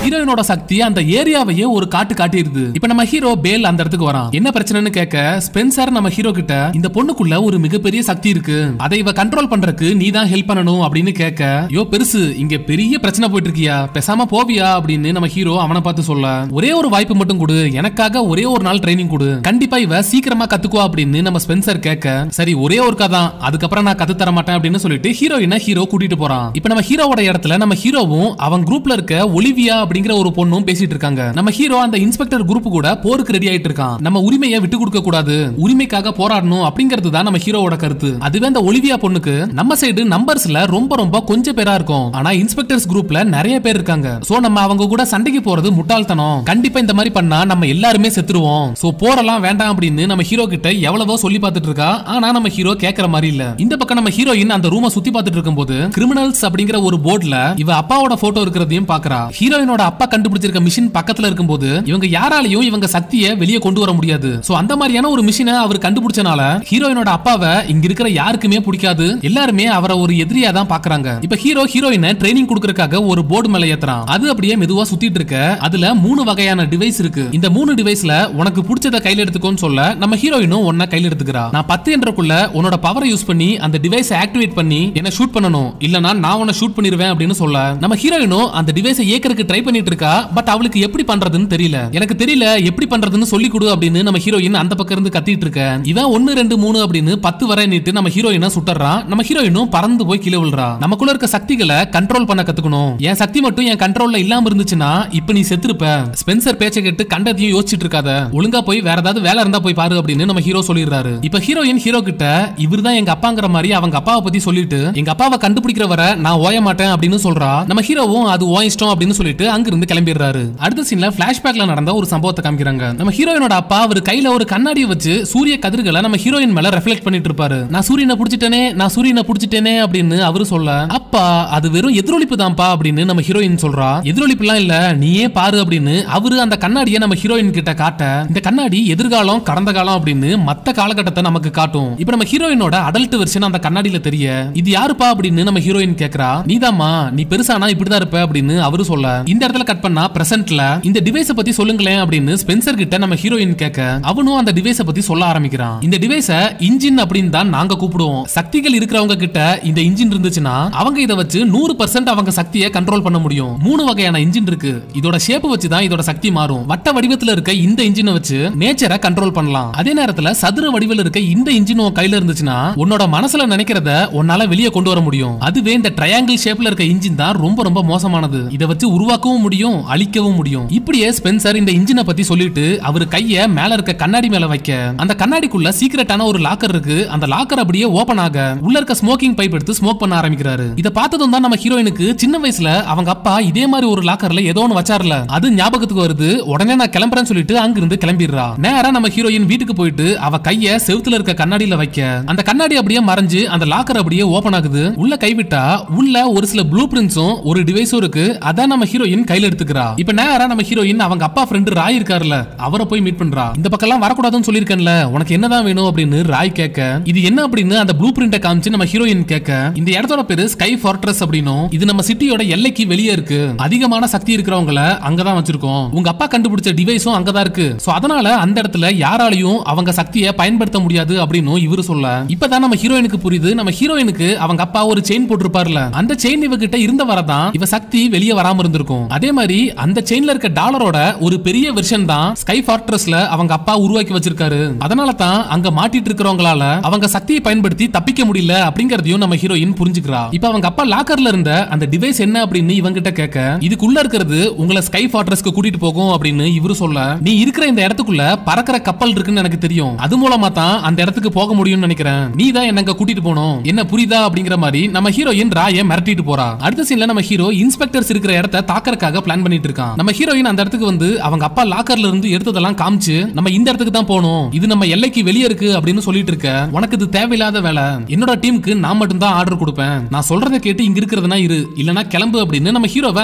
ஹீரோயினோட சக்தி அந்த ஏரியாவையே ஒரு காட்டு காட்டிடுது இப்ப நம்ம ஹீரோ பேல் அந்த இடத்துக்கு வரான் என்ன பிரச்சனைன்னு கேட்க ஸ்பென்சர் நம்ம ஹீரோ கிட்ட இந்த பொண்ணுக்குள்ள ஒரு மிகப்பெரிய சக்தி இருக்கு அதை இவ கண்ட்ரோல் பண்றதுக்கு நீ தான் ஹெல்ப் பண்ணணும் அப்படின்னு கேட்க யோ பெருசு இங்க பெரிய பிரச்சனை போயிட்டு இருக்கியா பேசாம போவியா அப்படின்னு நம்ம ஹீரோ அவனை பார்த்து சொல்ல ஒரே ஒரு வாய்ப்பு மட்டும் கொடு எனக்காக ஒரே ஒரு நாள் ட்ரைனிங் கொடு கண்டிப்பா இவ சீக்கிரமா கத்துக்குவா அப்படின்னு நம்ம ஸ்பென்சர் கேட்க சரி ஒரே ஒரு கதா அதுக்கப்புறம் நான் கத்து தர மாட்டேன் அப்படின்னு சொல்லிட்டு ஹீரோயினை ஹீரோ கூட்டிட்டு போறான் இப்ப நம்ம ஹீரோவோட இடத்துல நம்ம ஹீரோவும் அவன் குரூப்ல இருக்க ஒலிவியா அப்படிங்கிற ஒரு பொண்ணும் பேசிட்டு இருக்காங்க நம்ம ஹீரோ அந்த இன்ஸ்பெக்டர் குரூப் கூட போருக்கு ரெடி ஆயிட்டு இருக்கான் நம்ம உரிமையை விட்டு கொடுக்க கூடாது உரிமைக்காக போராடணும் அப்படிங்கிறது தான் நம்ம ஹீரோவோட கருத்து அதுவே அந்த ஒலிவியா பொண்ணுக்கு நம்ம சைடு நம்பர்ஸ்ல ரொம்ப ரொம்ப கொஞ்சம் பேரா இருக்கும் ஆனா இன்ஸ்பெக்டர்ஸ் குரூப்ல நிறைய பேர் இருக்காங்க சோ நம்ம அவங்க கூட சண்டைக்கு போறது முட்டாள்தனம் கண்டிப்பா இந்த மாதிரி பண்ணா நம்ம எல்லாருமே செத்துருவோம் சோ போறலாம் வேண்டாம் அப்படின்னு நம்ம ஹீரோ கிட்ட எவ்வளவோ சொல்லி பார்த்துட்டு இருக்கா ஆனா நம்ம ஹீரோ கேக்குற மாதிரி இல்ல இந்த பக்கம் நம்ம ஹீரோயின் அந்த ரூமை சுத்தி பார்த்துட்டு இருக்கும்போது கிரிமினல்ஸ் அப்படிங்கிற ஒரு போர்டுல இவ அப்பாவோட போட்டோ இருக்கிறதையும் பாக்குறா ஹீரோயினோட அப்பா கண்டுபிடிச்சிருக்க மிஷின் பக்கத்துல இருக்கும்போது இவங்க யாராலையும் இவங்க சக்தியை வெளியே கொண்டு வர முடியாது சோ அந்த மாதிரியான ஒரு மிஷினை அவர் கண்டுபிடிச்சனால ஹீரோயினோட அப்பாவை இங்க இருக்கிற யாருக்குமே பிடிக்காது எல்லாருமே அவரை ஒரு எதிரியா தான் பாக்குறாங்க இப்ப ஹீரோ ஹீரோயினை ட்ரைனிங் கொடுக்கறதுக்காக ஒரு போர்டு மேல ஏத்துறான் அது அப்படியே மெதுவா சுத்திட்டு இருக்க அதுல மூணு வகையான டிவைஸ் இருக்கு இந்த மூணு டிவைஸ்ல உனக்கு பிடிச்சத கையில எடுத்துக்கோன்னு சொல்ல நம்ம ஹீரோயினும் ஒன்னா கையில எடுத்துக்கிறா நான் பத்து என்றக்குள்ள உன்னோட பவரை யூஸ் பண்ணி அந்த டிவைஸ் ஆக்டிவேட் பண்ணி என்ன ஷூட் பண்ணணும் இல்லனா நான் உன்ன ஷூட் பண்ணிருவேன் அப்படின்னு சொல்ல நம்ம ஹீரோயினும் அந்த டிவைஸை ஏக்கருக்கு ட்ரை பண்ணி பண்ணிட்டு இருக்கா பட் அவளுக்கு எப்படி பண்றதுன்னு தெரியல எனக்கு தெரியல எப்படி பண்றதுன்னு சொல்லி கொடு அப்படின்னு நம்ம ஹீரோயின் அந்த பக்கம் இருந்து கத்திட்டு இருக்க இவன் ஒன்னு ரெண்டு மூணு அப்படின்னு பத்து வரை நீட்டு நம்ம ஹீரோயினை சுட்டுறான் நம்ம ஹீரோயினும் பறந்து போய் கீழே விழுறா நமக்குள்ள இருக்க சக்திகளை கண்ட்ரோல் பண்ண கத்துக்கணும் என் சக்தி மட்டும் என் கண்ட்ரோல்ல இல்லாம இருந்துச்சுன்னா இப்ப நீ செத்துருப்ப ஸ்பென்சர் பேச்சை கேட்டு கண்டதையும் யோசிச்சுட்டு இருக்காத ஒழுங்கா போய் வேற ஏதாவது வேலை இருந்தா போய் பாரு அப்படின்னு நம்ம ஹீரோ சொல்லிடுறாரு இப்ப ஹீரோயின் ஹீரோ கிட்ட இவர்தான் எங்க அப்பாங்கிற மாதிரி அவங்க அப்பாவை பத்தி சொல்லிட்டு எங்க அப்பாவை கண்டுபிடிக்கிற வரை நான் ஓய மாட்டேன் அப்படின்னு சொல்றா நம்ம ஹீரோவும் அது ஓ இஷ்டம் அப்படின்னு சொல்லிட்டு அங்க அங்க இருந்து கிளம்பிடுறாரு அடுத்த சீன்ல பிளாஷ்பேக்ல நடந்த ஒரு சம்பவத்தை காமிக்கிறாங்க நம்ம ஹீரோயினோட அப்பா அவர் கையில ஒரு கண்ணாடியை வச்சு சூரிய கதிர்களை நம்ம ஹீரோயின் மேல ரெஃப்ளெக்ட் பண்ணிட்டு இருப்பாரு நான் சூரியனை புடிச்சிட்டேனே நான் சூரியனை புடிச்சிட்டேனே அப்படின்னு அவரு சொல்ல அப்பா அது வெறும் எதிரொலிப்பு தான்ப்பா அப்படின்னு நம்ம ஹீரோயின் சொல்றா எதிரொலிப்புலாம் இல்ல நீயே பாரு அப்படின்னு அவரு அந்த கண்ணாடியை நம்ம ஹீரோயின் கிட்ட காட்ட இந்த கண்ணாடி எதிர்காலம் கடந்த காலம் அப்படின்னு மத்த காலகட்டத்தை நமக்கு காட்டும் இப்ப நம்ம ஹீரோயினோட அடல்ட் வெர்ஷன் அந்த கண்ணாடியில தெரிய இது யாருப்பா அப்படின்னு நம்ம ஹீரோயின் கேக்குறா நீதாமா நீ பெருசானா இப்படிதான் இருப்ப அப்படின்னு அவரு சொல்ல இந்த இடத்துல கட் பண்ணா பிரசன்ட்ல இந்த டிவைஸ் பத்தி சொல்லுங்களேன் அப்படின்னு ஸ்பென்சர் கிட்ட நம்ம ஹீரோயின் கேட்க அவனும் அந்த டிவைஸ் பத்தி சொல்ல ஆரம்பிக்கிறான் இந்த டிவைஸ இன்ஜின் அப்படின்னு தான் நாங்க கூப்பிடுவோம் சக்திகள் இருக்கிறவங்க கிட்ட இந்த இன்ஜின் இருந்துச்சுன்னா அவங்க இதை வச்சு நூறு பர்சன்ட் அவங்க சக்தியை கண்ட்ரோல் பண்ண முடியும் மூணு வகையான இன்ஜின் இருக்கு இதோட ஷேப் வச்சு தான் இதோட சக்தி மாறும் வட்ட வடிவத்துல இருக்க இந்த இன்ஜினை வச்சு நேச்சரை கண்ட்ரோல் பண்ணலாம் அதே நேரத்துல சதுர வடிவில் இருக்க இந்த இன்ஜின் உன் கையில இருந்துச்சுன்னா உன்னோட மனசுல நினைக்கிறத உன்னால வெளியே கொண்டு வர முடியும் அதுவே இந்த ட்ரையாங்கிள் ஷேப்ல இருக்க இன்ஜின் தான் ரொம்ப ரொம்ப மோசமானது இதை வச்சு உருவாக்கவும் முடியும் அழிக்கவும் முடியும் இப்படியே ஸ்பென்சர் இந்த இன்ஜினை பத்தி சொல்லிட்டு அவர் கைய மேல இருக்க கண்ணாடி மேல வைக்க அந்த கண்ணாடிக்குள்ள சீக்கிரட்டான ஒரு லாக்கர் இருக்கு அந்த லாக்கர் அப்படியே ஓபன் ஆக உள்ள இருக்க ஸ்மோக்கிங் பைப் எடுத்து ஸ்மோக் பண்ண ஆரம்பிக்கிறாரு இத பார்த்ததும் தான் நம்ம ஹீரோயினுக்கு சின்ன வயசுல அவங்க அப்பா இதே மாதிரி ஒரு லாக்கர்ல ஏதோ ஒன்னு வச்சார்ல அது ஞாபகத்துக்கு வருது உடனே நான் கிளம்புறேன் சொல்லிட்டு அங்கிருந்து கிளம்பிடுறா நேரா நம்ம ஹீரோயின் வீட்டுக்கு போயிட்டு அவ கைய செவுத்துல இருக்க கண்ணாடியில வைக்க அந்த கண்ணாடி அப்படியே மறைஞ்சு அந்த லாக்கர் அப்படியே ஓபன் ஆகுது உள்ள கைவிட்டா உள்ள ஒரு சில ப்ளூ பிரிண்ட்ஸும் ஒரு டிவைஸும் இருக்கு அதான் நம்ம ஹீரோயின் கையில எடுத்துக்கிறா இப்ப நேரா நம்ம ஹீரோயின் அவங்க அப்பா ஃப்ரெண்டு ராய் இருக்காருல அவரை போய் மீட் பண்றா இந்த பக்கம் எல்லாம் வரக்கூடாதுன்னு சொல்லியிருக்கேன்ல உனக்கு என்னதான் வேணும் அப்படின்னு ராய் கேட்க இது என்ன அப்படின்னு அந்த ப்ளூ பிரிண்ட காமிச்சு நம்ம ஹீரோயின் கேட்க இந்த இடத்தோட பேரு ஸ்கை ஃபார்ட்ரஸ் அப்படின்னும் இது நம்ம சிட்டியோட எல்லைக்கு வெளியே இருக்கு அதிகமான சக்தி இருக்கிறவங்கள அங்கதான் வச்சிருக்கோம் உங்க அப்பா கண்டுபிடிச்ச டிவைஸும் அங்கதான் இருக்கு சோ அதனால அந்த இடத்துல யாராலையும் அவங்க சக்தியை பயன்படுத்த முடியாது அப்படின்னு இவரு சொல்ல இப்பதான் நம்ம ஹீரோயினுக்கு புரியுது நம்ம ஹீரோயினுக்கு அவங்க அப்பா ஒரு செயின் போட்டிருப்பார்ல அந்த செயின் இவகிட்ட இருந்த வரதான் இவ சக்தி வெளியே வராம இருந்திருக்கும் அதே அதே மாதிரி அந்த செயின்ல இருக்க டாலரோட ஒரு பெரிய வெர்ஷன் தான் ஸ்கை ஃபார்ட்ரஸ்ல அவங்க அப்பா உருவாக்கி வச்சிருக்காரு அதனால தான் அங்க மாட்டிட்டு இருக்கிறவங்களால அவங்க சக்தியை பயன்படுத்தி தப்பிக்க முடியல அப்படிங்கறதையும் நம்ம ஹீரோயின் புரிஞ்சுக்கிறா இப்ப அவங்க அப்பா லாக்கர்ல இருந்த அந்த டிவைஸ் என்ன அப்படின்னு கிட்ட கேட்க இதுக்குள்ள இருக்கிறது உங்களை ஸ்கை ஃபார்ட்ரஸ்க்கு கூட்டிட்டு போகும் அப்படின்னு இவரு சொல்ல நீ இருக்கிற இந்த இடத்துக்குள்ள பறக்கிற கப்பல் இருக்குன்னு எனக்கு தெரியும் அது மூலமா தான் அந்த இடத்துக்கு போக முடியும்னு நினைக்கிறேன் நீ தான் என்னங்க கூட்டிட்டு போனோம் என்ன புரியுதா அப்படிங்கிற மாதிரி நம்ம ஹீரோயின் ராய மிரட்டிட்டு போறா அடுத்த சீன்ல நம்ம ஹீரோ இன்ஸ்பெக்டர்ஸ் இருக்கிற இடத்த தாக்கற அட்டாக்காக பிளான் பண்ணிட்டு இருக்கான் நம்ம ஹீரோயின் அந்த இடத்துக்கு வந்து அவங்க அப்பா லாக்கர்ல இருந்து எடுத்ததெல்லாம் காமிச்சு நம்ம இந்த இடத்துக்கு தான் போகணும் இது நம்ம எல்லைக்கு வெளியே இருக்கு அப்படின்னு சொல்லிட்டு இருக்க உனக்கு இது தேவையில்லாத வேலை என்னோட டீமுக்கு நான் மட்டும் தான் ஆர்டர் கொடுப்பேன் நான் சொல்றதை கேட்டு இங்க இருக்கிறதுனா இரு இல்லனா கிளம்பு அப்படின்னு நம்ம ஹீரோவை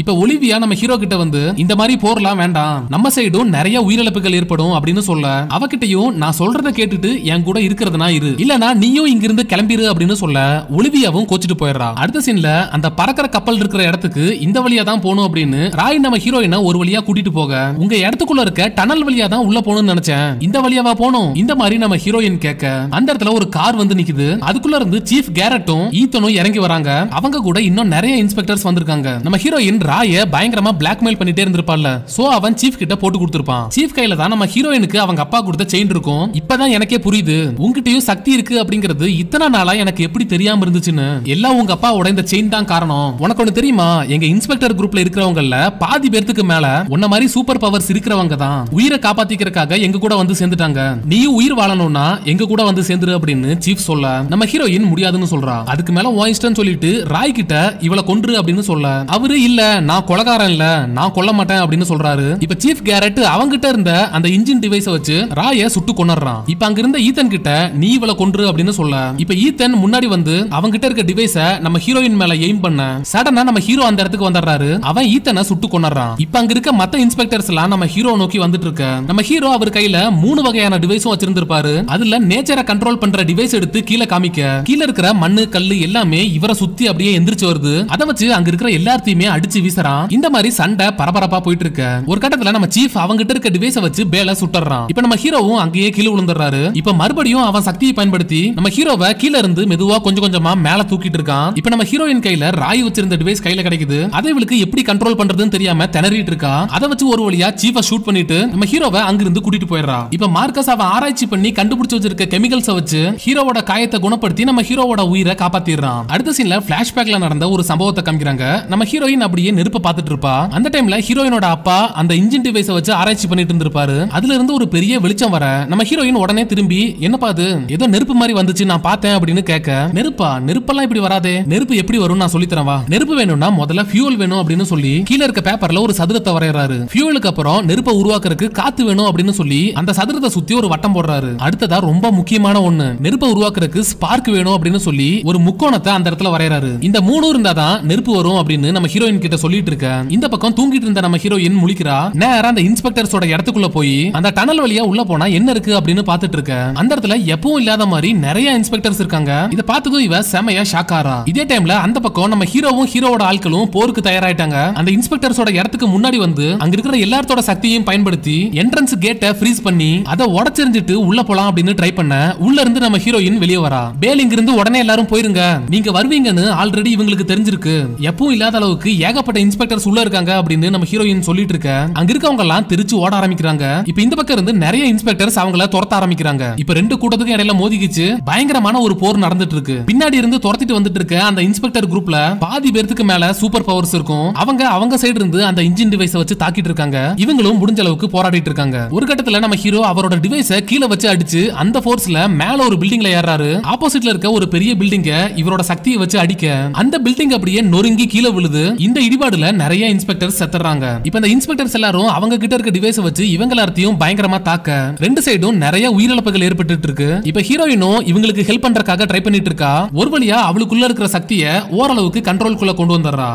இப்ப ஒலிவியா நம்ம ஹீரோ கிட்ட வந்து இந்த மாதிரி போர்லாம் வேண்டாம் நம்ம சைடும் நிறைய உயிரிழப்புகள் ஏற்படும் அப்படின்னு சொல்ல அவகிட்டயும் நான் சொல்றதை கேட்டுட்டு என் கூட இருக்கிறதுனா இரு இல்லனா நீயும் இங்கிருந்து கிளம்பிரு அப்படின்னு சொல்ல ஒலிவியாவும் கோச்சிட்டு போயிடுறா அடுத்த சீன்ல அந்த பறக்கிற கப்பல் இருக்கிற இடத்துக்கு இந்த வழியா தான் போகணும் அப்படின்னு ராய் நம்ம ஹீரோயினை ஒரு வழியா கூட்டிட்டு போக உங்க இடத்துக்குள்ள இருக்க டனல் வழியா தான் உள்ள போகணும்னு நினைச்சேன் இந்த வழியாவா போனோம் இந்த மாதிரி நம்ம ஹீரோயின் கேட்க அந்த இடத்துல ஒரு கார் வந்து நிக்குது அதுக்குள்ள இருந்து சீஃப் கேரட்டும் ஈத்தனும் இறங்கி வராங்க அவங்க கூட இன்னும் நிறைய இன்ஸ்பெக்டர்ஸ் வந்திருக்காங்க நம்ம ஹீரோயின் ராய பயங்கரமா பிளாக்மெயில் பண்ணிட்டே இருந்திருப்பால சோ அவன் சீஃப் கிட்ட போட்டு கொடுத்திருப்பான் சீஃப் கையில தான் நம்ம ஹீரோயினுக்கு அவங்க அப்பா கொடுத்த செயின் இருக்கும் இப்பதான் எனக்கே புரியுது உங்ககிட்டயும் சக்தி இருக்கு அப்படிங்கறது இத்தனை நாளா எனக்கு எப்படி தெரியாம இருந்துச்சுன்னு எல்லாம் உங்க அப்பாவோட இந்த செயின் தான் காரணம் உனக்கு ஒண்ணு தெரியுமா எங்க இன்ஸ்பெக்டர் இன்ஸ்பெக்டர் குரூப்ல இருக்கிறவங்கல பாதி பேர்த்துக்கு மேல உன்ன மாதிரி சூப்பர் பவர்ஸ் இருக்கிறவங்க தான் உயிரை காப்பாத்திக்கிறதுக்காக எங்க கூட வந்து சேர்ந்துட்டாங்க நீயும் உயிர் வாழணும்னா எங்க கூட வந்து சேர்ந்துரு அப்படின்னு சீஃப் சொல்ல நம்ம ஹீரோயின் முடியாதுன்னு சொல்றா அதுக்கு மேல வாய்ஸ்டன் சொல்லிட்டு ராய் கிட்ட இவளை கொன்று அப்படின்னு சொல்ல அவரு இல்ல நான் கொலகாரன் இல்ல நான் கொல்ல மாட்டேன் அப்படின்னு சொல்றாரு இப்ப சீஃப் கேரட் அவங்கிட்ட இருந்த அந்த இன்ஜின் டிவைஸ வச்சு ராய சுட்டு கொண்டுறான் இப்ப அங்க இருந்த ஈத்தன் கிட்ட நீ இவளை கொன்று அப்படின்னு சொல்ல இப்ப ஈத்தன் முன்னாடி வந்து அவங்கிட்ட இருக்க டிவைஸ நம்ம ஹீரோயின் மேல எய்ம் பண்ண சடனா நம்ம ஹீரோ அந்த இடத்துக்கு வந்த வந்துடுறாரு அவன் ஈத்தனை சுட்டு கொண்டுறான் இப்ப அங்க இருக்க மத்த இன்ஸ்பெக்டர்ஸ் எல்லாம் நம்ம ஹீரோ நோக்கி வந்துட்டு இருக்க நம்ம ஹீரோ அவர் கையில மூணு வகையான டிவைஸும் வச்சிருந்திருப்பாரு அதுல நேச்சரை கண்ட்ரோல் பண்ற டிவைஸ் எடுத்து கீழே காமிக்க கீழ இருக்கிற மண்ணு கல்லு எல்லாமே இவரை சுத்தி அப்படியே எந்திரிச்சு வருது அதை வச்சு அங்க இருக்கிற எல்லாத்தையுமே அடிச்சு வீசுறான் இந்த மாதிரி சண்டை பரபரப்பா போயிட்டு இருக்க ஒரு கட்டத்துல நம்ம சீஃப் கிட்ட இருக்க டிவைஸ வச்சு பேல சுட்டுறான் இப்ப நம்ம ஹீரோவும் அங்கேயே கீழே விழுந்துறாரு இப்ப மறுபடியும் அவன் சக்தியை பயன்படுத்தி நம்ம ஹீரோவை கீழ இருந்து மெதுவா கொஞ்சம் கொஞ்சமா மேல தூக்கிட்டு இருக்கான் இப்ப நம்ம ஹீரோயின் கையில ராய் வச்சிருந்த டிவைஸ் கையில கிடைக்குது அதை இவளுக்கு எப்படி கண்ட்ரோல் பண்றதுன்னு தெரியாம திணறிட்டு இருக்கா அதை வச்சு ஒரு வழியா சீஃபா ஷூட் பண்ணிட்டு நம்ம ஹீரோவை அங்கிருந்து கூட்டிட்டு போயிடறா இப்ப மார்க்கஸ் அவன் ஆராய்ச்சி பண்ணி கண்டுபிடிச்சு வச்சிருக்க கெமிக்கல்ஸை வச்சு ஹீரோவோட காயத்தை குணப்படுத்தி நம்ம ஹீரோவோட உயிரை காப்பாத்திடுறான் அடுத்த சீன்ல பிளாஷ்பேக்ல நடந்த ஒரு சம்பவத்தை காமிக்கிறாங்க நம்ம ஹீரோயின் அப்படியே நெருப்ப பாத்துட்டு இருப்பா அந்த டைம்ல ஹீரோயினோட அப்பா அந்த இன்ஜின் டிவைஸ் வச்சு ஆராய்ச்சி பண்ணிட்டு இருந்திருப்பாரு அதுல இருந்து ஒரு பெரிய வெளிச்சம் வர நம்ம ஹீரோயின் உடனே திரும்பி என்னப்பா அது ஏதோ நெருப்பு மாதிரி வந்துச்சு நான் பார்த்தேன் அப்படின்னு கேட்க நெருப்பா நெருப்பெல்லாம் இப்படி வராதே நெருப்பு எப்படி வரும் நான் சொல்லி தரவா நெருப்பு வேணும்னா முதல்ல ஃபியூல் ஃபியூல் வேணும் அப்படின்னு சொல்லி கீழே இருக்க பேப்பர்ல ஒரு சதுரத்தை வரையறாரு ஃபியூலுக்கு அப்புறம் நெருப்பை உருவாக்குறதுக்கு காத்து வேணும் அப்படின்னு சொல்லி அந்த சதுரத்தை சுத்தி ஒரு வட்டம் போடுறாரு அடுத்ததா ரொம்ப முக்கியமான ஒண்ணு நெருப்பை உருவாக்குறதுக்கு ஸ்பார்க் வேணும் அப்படின்னு சொல்லி ஒரு முக்கோணத்தை அந்த இடத்துல வரையறாரு இந்த மூணும் இருந்தாதான் நெருப்பு வரும் அப்படின்னு நம்ம ஹீரோயின் கிட்ட சொல்லிட்டு இருக்க இந்த பக்கம் தூங்கிட்டு இருந்த நம்ம ஹீரோயின் முழிக்கிறா நேரம் அந்த இன்ஸ்பெக்டர்ஸோட இடத்துக்குள்ள போய் அந்த டனல் வழியா உள்ள போனா என்ன இருக்கு அப்படின்னு பாத்துட்டு இருக்க அந்த இடத்துல எப்பவும் இல்லாத மாதிரி நிறைய இன்ஸ்பெக்டர்ஸ் இருக்காங்க இதை பார்த்ததும் இவ செமையா ஷாக்காரா இதே டைம்ல அந்த பக்கம் நம்ம ஹீரோவும் ஹீரோவோட ஆட்களும் போருக்கு தயாராயிட்டாங்க அந்த இன்ஸ்பெக்டர்ஸோட இடத்துக்கு முன்னாடி வந்து அங்க இருக்கிற எல்லாத்தோட சக்தியையும் பயன்படுத்தி என்ட்ரன்ஸ் கேட்ட ஃப்ரீஸ் பண்ணி அதை உடச்செறிஞ்சிட்டு உள்ள போலாம் அப்படின்னு ட்ரை பண்ண உள்ள இருந்து நம்ம ஹீரோயின் வெளியே வரா பேல் இங்க இருந்து உடனே எல்லாரும் போயிருங்க நீங்க வருவீங்கன்னு ஆல்ரெடி இவங்களுக்கு தெரிஞ்சிருக்கு எப்பவும் இல்லாத அளவுக்கு ஏகப்பட்ட இன்ஸ்பெக்டர்ஸ் உள்ள இருக்காங்க அப்படின்னு நம்ம ஹீரோயின் சொல்லிட்டு இருக்க அங்க இருக்கவங்க எல்லாம் திருச்சு ஓட ஆரம்பிக்கிறாங்க இப்ப இந்த பக்கம் இருந்து நிறைய இன்ஸ்பெக்டர்ஸ் அவங்கள துரத்த ஆரம்பிக்கிறாங்க இப்ப ரெண்டு கூட்டத்துக்கும் இடையில மோதிக்கிச்சு பயங்கரமான ஒரு போர் நடந்துட்டு இருக்கு பின்னாடி இருந்து துரத்திட்டு வந்துட்டு இருக்க அந்த இன்ஸ்பெக்டர் குரூப்ல பாதி பேர்த்துக்கு மேல சூப்பர் பவர்ஸ் இருக்கும் அவங்க அவங்க சைடு இருந்து அந்த இன்ஜின் டிவைஸ வச்சு தாக்கிட்டு இருக்காங்க இவங்களும் முடிஞ்ச அளவுக்கு போராடிட்டு இருக்காங்க ஒரு கட்டத்துல நம்ம ஹீரோ அவரோட டிவைஸ கீழே வச்சு அடிச்சு அந்த போர்ஸ்ல மேல ஒரு பில்டிங்ல ஏறாரு ஆப்போசிட்ல இருக்க ஒரு பெரிய பில்டிங்க இவரோட சக்தியை வச்சு அடிக்க அந்த பில்டிங் அப்படியே நொறுங்கி கீழே விழுது இந்த இடிபாடுல நிறைய இன்ஸ்பெக்டர் செத்துறாங்க இப்ப இந்த இன்ஸ்பெக்டர்ஸ் எல்லாரும் அவங்க கிட்ட இருக்க டிவைஸ் வச்சு இவங்க எல்லாத்தையும் பயங்கரமா தாக்க ரெண்டு சைடும் நிறைய உயிரிழப்புகள் ஏற்பட்டு இருக்கு இப்ப ஹீரோயினும் இவங்களுக்கு ஹெல்ப் பண்றதுக்காக ட்ரை பண்ணிட்டு இருக்கா ஒரு வழியா அவளுக்குள்ள இருக்கிற சக்தியை ஓரளவுக்கு குள்ள கொண்டு வந்துடுறா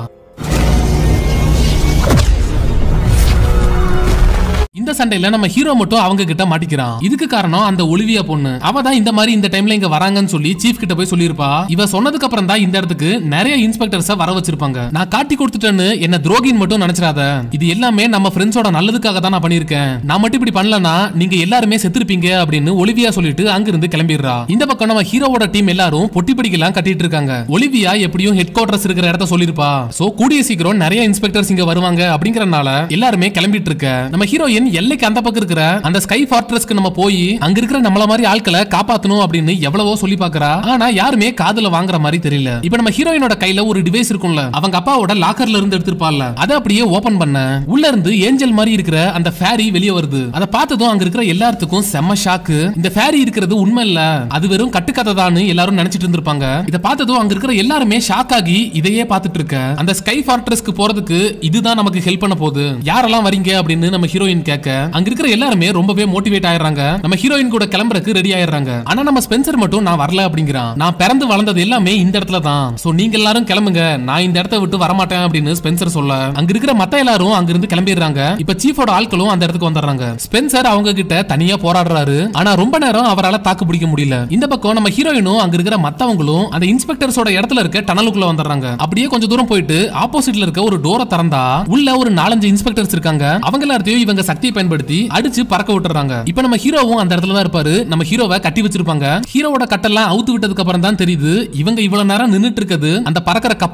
இந்த சண்டையில நம்ம ஹீரோ மட்டும் அவங்க கிட்ட மாட்டிக்கிறான் இதுக்கு காரணம் அந்த ஒலிவியா பொண்ணு அவ தான் இந்த மாதிரி இந்த டைம்ல இங்க வராங்கன்னு சொல்லி சீஃப் கிட்ட போய் சொல்லியிருப்பா இவ சொன்னதுக்கு அப்புறம் தான் இந்த இடத்துக்கு நிறைய இன்ஸ்பெக்டர்ஸ் வர வச்சிருப்பாங்க நான் காட்டி கொடுத்துட்டேன்னு என்ன துரோகின் மட்டும் நினைச்சிடாத இது எல்லாமே நம்ம ஃப்ரெண்ட்ஸோட நல்லதுக்காக தான் நான் பண்ணிருக்கேன் நான் மட்டும் இப்படி பண்ணலனா நீங்க எல்லாருமே செத்துருப்பீங்க அப்படின்னு ஒலிவியா சொல்லிட்டு அங்கிருந்து கிளம்பிடுறா இந்த பக்கம் நம்ம ஹீரோவோட டீம் எல்லாரும் பொட்டி பிடிக்கலாம் கட்டிட்டு இருக்காங்க ஒலிவியா எப்படியும் ஹெட் குவார்டர்ஸ் இருக்கிற இடத்த சொல்லிருப்பா சோ கூடிய சீக்கிரம் நிறைய இன்ஸ்பெக்டர்ஸ் இங்க வருவாங்க அப்படிங்கறனால எல்லாருமே கிளம்பிட்டு இருக்க நம்ம ஹீரோயின் எல்லைக்கு அந்த பக்கம் இருக்கிற அந்த ஸ்கை ஃபார்ட்ரஸ்க்கு நம்ம போய் அங்க இருக்கிற நம்மள மாதிரி ஆட்களை காப்பாத்தணும் அப்படின்னு எவ்வளவோ சொல்லி பாக்குறா ஆனா யாருமே காதுல வாங்குற மாதிரி தெரியல இப்ப நம்ம ஹீரோயினோட கையில ஒரு டிவைஸ் இருக்கும்ல அவங்க அப்பாவோட லாக்கர்ல இருந்து எடுத்திருப்பால அதை அப்படியே ஓபன் பண்ண உள்ள இருந்து ஏஞ்சல் மாதிரி இருக்கிற அந்த ஃபேரி வெளியே வருது அதை பார்த்ததும் அங்க இருக்கிற எல்லாத்துக்கும் செம்ம ஷாக்கு இந்த ஃபேரி இருக்கிறது உண்மை இல்ல அது வெறும் கட்டுக்கதை தான் எல்லாரும் நினைச்சிட்டு இருந்திருப்பாங்க இதை பார்த்ததும் அங்க இருக்கிற எல்லாருமே ஷாக் ஆகி இதையே பார்த்துட்டு இருக்க அந்த ஸ்கை ஃபார்ட்ரஸ்க்கு போறதுக்கு இதுதான் நமக்கு ஹெல்ப் பண்ண போகுது யாரெல்லாம் வரீங்க அப்படின்னு நம்ம ஹீரோயின் கேட்க இருக்க அங்க இருக்கிற எல்லாருமே ரொம்பவே மோட்டிவேட் ஆயிடுறாங்க நம்ம ஹீரோயின் கூட கிளம்புறதுக்கு ரெடி ஆயிடுறாங்க ஆனா நம்ம ஸ்பென்சர் மட்டும் நான் வரல அப்படிங்கிறான் நான் பிறந்து வளர்ந்தது எல்லாமே இந்த இடத்துல தான் சோ நீங்க எல்லாரும் கிளம்புங்க நான் இந்த இடத்த விட்டு வரமாட்டேன் அப்படின்னு ஸ்பென்சர் சொல்ல அங்க இருக்கிற மத்த எல்லாரும் அங்க இருந்து கிளம்பிடுறாங்க இப்ப சீஃபோட ஆட்களும் அந்த இடத்துக்கு வந்துடுறாங்க ஸ்பென்சர் அவங்க கிட்ட தனியா போராடுறாரு ஆனா ரொம்ப நேரம் அவரால் தாக்கு பிடிக்க முடியல இந்த பக்கம் நம்ம ஹீரோயினும் அங்க இருக்கிற மத்தவங்களும் அந்த இன்ஸ்பெக்டர்ஸோட இடத்துல இருக்க டனலுக்குள்ள வந்துடுறாங்க அப்படியே கொஞ்சம் தூரம் போயிட்டு ஆப்போசிட்ல இருக்க ஒரு டோரை திறந்தா உள்ள ஒரு நாலஞ்சு இன்ஸ்பெக்டர்ஸ் இருக்காங்க அவங்க எல்லாத்தையும் இவங்க சக்தி பயன்படுத்தி அடிச்சு பறக்க விட்டுறாங்க இப்ப நம்ம ஹீரோவும் அந்த இடத்துல தான் இருப்பாரு நம்ம ஹீரோவை கட்டி வச்சிருப்பாங்க ஹீரோவோட கட்டெல்லாம் அவுத்து விட்டதுக்கு அப்புறம் தான் தெரியுது இவங்க இவ்வளவு நேரம் இருக்குது அந்த பறக்கிற